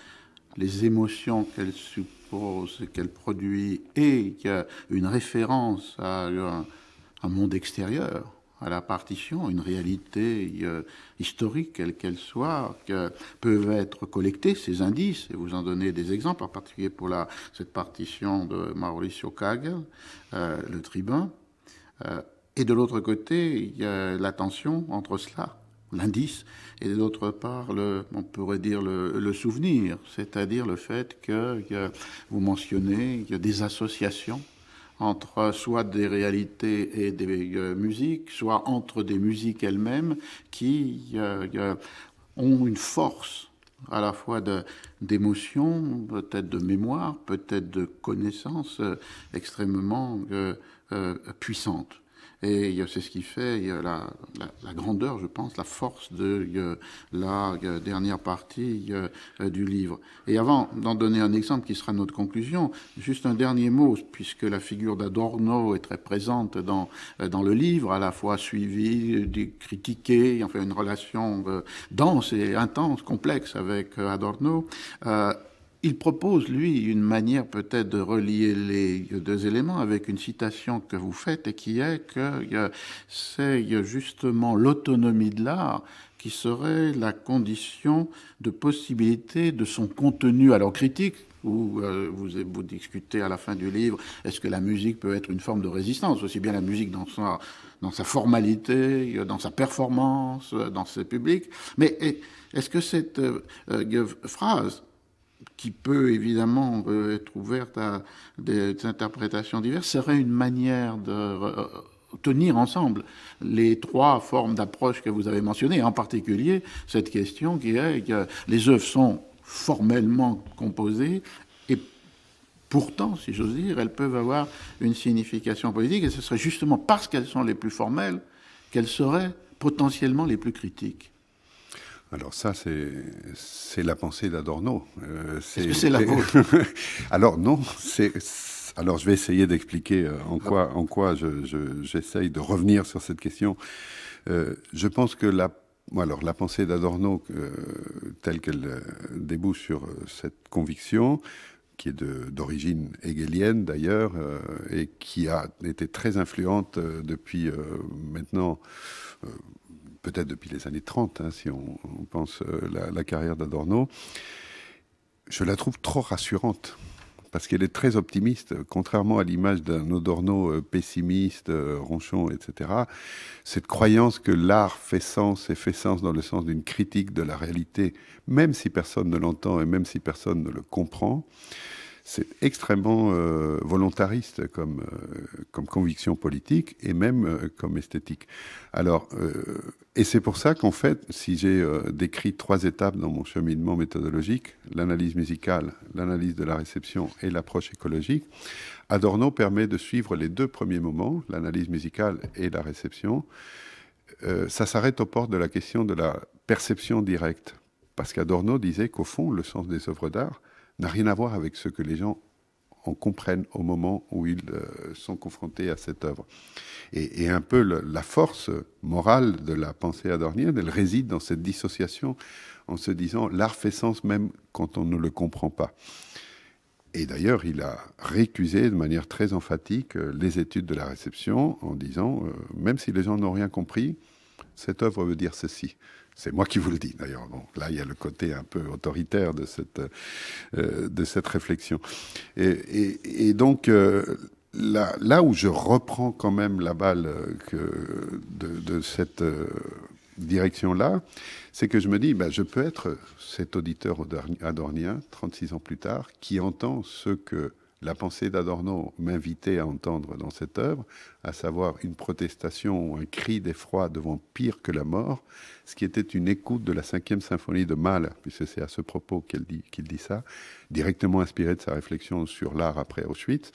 les émotions qu'elle suppose, qu'elle produit, et une référence à un monde extérieur, à la partition, une réalité euh, historique, quelle qu'elle soit, que peuvent être collectés ces indices, et vous en donnez des exemples, en particulier pour cette partition de Mauricio Kagel, euh, le tribun. Euh, et de l'autre côté, il y a la tension entre cela, l'indice, et d'autre part, on pourrait dire le, souvenir, c'est-à-dire le fait que, vous mentionnez des associations entre soit des réalités et des euh, musiques, soit entre des musiques elles-mêmes qui euh, euh, ont une force à la fois d'émotion, peut-être de mémoire, peut-être de connaissance extrêmement puissante. Et c'est ce qui fait la, grandeur, je pense, la force de euh, la euh, dernière partie euh, du livre. Et avant d'en donner un exemple qui sera notre conclusion, juste un dernier mot, puisque la figure d'Adorno est très présente dans, dans le livre, à la fois suivie, critiquée, enfin une relation dense et intense, complexe avec Adorno. Il propose, lui, une manière peut-être de relier les deux éléments avec une citation que vous faites et qui est que c'est justement l'autonomie de l'art qui serait la condition de possibilité de son contenu, alors critique, où euh, vous, vous, discutez à la fin du livre, est-ce que la musique peut être une forme de résistance, aussi bien la musique dans sa, dans sa formalité, euh, dans sa performance, euh, dans ses publics, mais est-ce que cette phrase qui peut évidemment euh, être ouverte à des interprétations diverses, serait une manière de euh, tenir ensemble les trois formes d'approche que vous avez mentionnées, en particulier cette question qui est que les œuvres sont formellement composées et pourtant, si j'ose dire, elles peuvent avoir une signification politique et ce serait justement parce qu'elles sont les plus formelles qu'elles seraient potentiellement les plus critiques. Alors ça, c'est la pensée d'Adorno. Euh, Est-ce que c'est la vôtre Alors non, c'est... Alors je vais essayer d'expliquer euh, en quoi, en quoi j'essaye de revenir sur cette question. Euh, je pense que la alors, la pensée d'Adorno, telle qu'elle débouche sur cette conviction, qui est d'origine hegelienne d'ailleurs, et qui a été très influente depuis maintenant peut-être depuis les années 30, hein, si on, pense euh, la, la, carrière d'Adorno, je la trouve trop rassurante. Parce qu'elle est très optimiste, contrairement à l'image d'un Adorno euh, pessimiste, euh, ronchon, etc. Cette croyance que l'art fait sens et fait sens dans le sens d'une critique de la réalité, même si personne ne l'entend et même si personne ne le comprend, c'est extrêmement euh, volontariste euh, comme, conviction politique et même euh, comme esthétique. Alors, et c'est pour ça qu'en fait, si j'ai décrit trois étapes dans mon cheminement méthodologique, l'analyse musicale, l'analyse de la réception et l'approche écologique, Adorno permet de suivre les deux premiers moments, l'analyse musicale et la réception. ça s'arrête aux portes de la question de la perception directe. Parce qu'Adorno disait qu'au fond, le sens des œuvres d'art, n'a rien à voir avec ce que les gens en comprennent au moment où ils euh, sont confrontés à cette œuvre. Et, un peu la force morale de la pensée adornienne, elle réside dans cette dissociation en se disant l'art fait sens même quand on ne le comprend pas. Et d'ailleurs, il a récusé de manière très emphatique euh, les études de la réception en disant, euh, même si les gens n'ont rien compris, cette œuvre veut dire ceci. C'est moi qui vous le dis d'ailleurs. Bon, là, il y a le côté un peu autoritaire de cette, euh, de cette réflexion. Et, donc, euh, là, là, où je reprends quand même la balle euh, que de, cette direction-là, c'est que je me dis, ben, je peux être cet auditeur adornien, 36 ans plus tard, qui entend ce que la pensée d'Adorno m'invitait à entendre dans cette œuvre, à savoir une protestation ou un cri d'effroi devant pire que la mort, ce qui était une écoute de la cinquième symphonie de Mahler, puisque c'est à ce propos qu'il dit, dit ça, directement inspiré de sa réflexion sur l'art après Auschwitz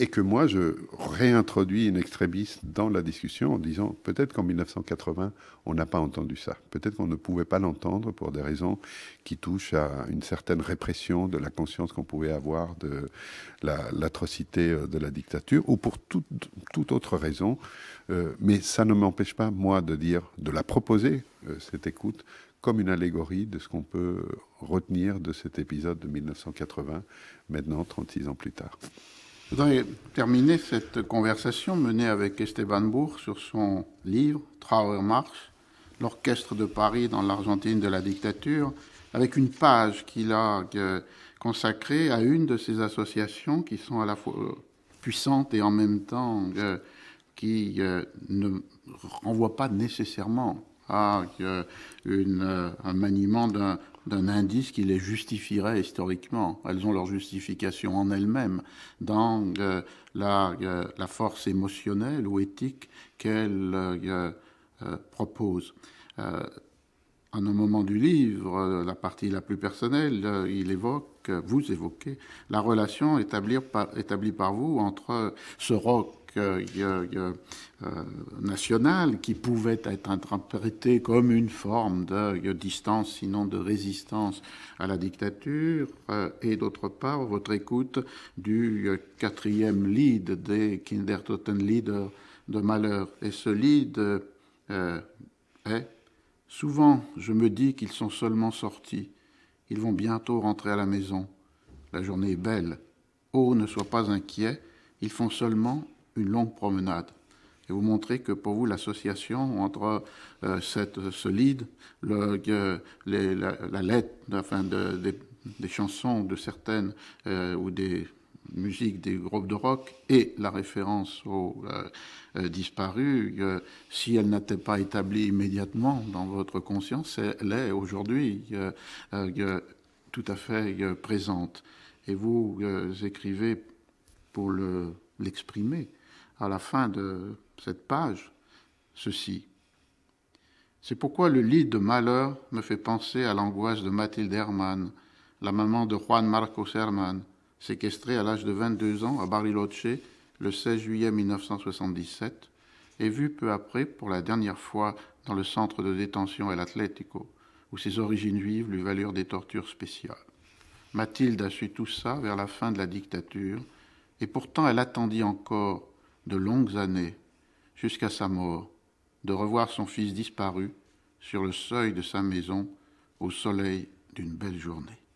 et que moi je réintroduis une extrémiste dans la discussion en disant peut-être qu'en 1980 on n'a pas entendu ça, peut-être qu'on ne pouvait pas l'entendre pour des raisons qui touchent à une certaine répression de la conscience qu'on pouvait avoir de l'atrocité euh, de la dictature ou pour toute, autre raison, euh, mais ça ne m'empêche pas moi de dire, de la proposer euh, cette écoute comme une allégorie de ce qu'on peut retenir de cet épisode de 1980, maintenant 36 ans plus tard. Je voudrais terminer cette conversation menée avec Esteban Bourg sur son livre Trauer Marche, l'orchestre de Paris dans l'Argentine de la dictature, avec une page qu'il a euh, consacrée à une de ces associations qui sont à la fois euh, puissantes et en même temps euh, qui ne renvoient pas nécessairement à euh, un maniement d'un indice qui les justifierait historiquement. Elles ont leur justification en elles-mêmes dans euh, euh, la, force émotionnelle ou éthique qu'elles proposent. en un moment du livre, la partie la plus personnelle, il évoque, vous évoquez, la relation établie par, établie par vous entre ce roc euh, national qui pouvait être interprété comme une forme de distance, sinon de résistance à la dictature, euh, et d'autre part votre écoute du euh, quatrième lead des leader de Malheur. Et ce lead est Souvent, je me dis qu'ils sont seulement sortis. Ils vont bientôt rentrer à la maison. La journée est belle. Oh, ne sois pas inquiet, ils font seulement une longue promenade et vous montrer que pour vous, l'association entre euh, cette, solide le, les, la, lettre enfin, des, chansons de certaines euh, ou des musiques des groupes de rock et la référence au euh, disparu, si elle n'était pas établie immédiatement dans votre conscience, elle est aujourd'hui tout à fait présente. Et vous écrivez pour l'exprimer à la fin de cette page ceci. C'est pourquoi le lit de malheur me fait penser à l'angoisse de Mathilde Hermann, la maman de Juan Marcos Herman, séquestrée à l'âge de 22 ans à Bariloche le 16 juillet 1977 et vue peu après pour la dernière fois dans le centre de détention El Atlético, où ses origines juives lui valurent des tortures spéciales. Mathilde a su tout ça vers la fin de la dictature, et pourtant elle attendit encore de longues années, jusqu'à sa mort, de revoir son fils disparu sur le seuil de sa maison au soleil d'une belle journée.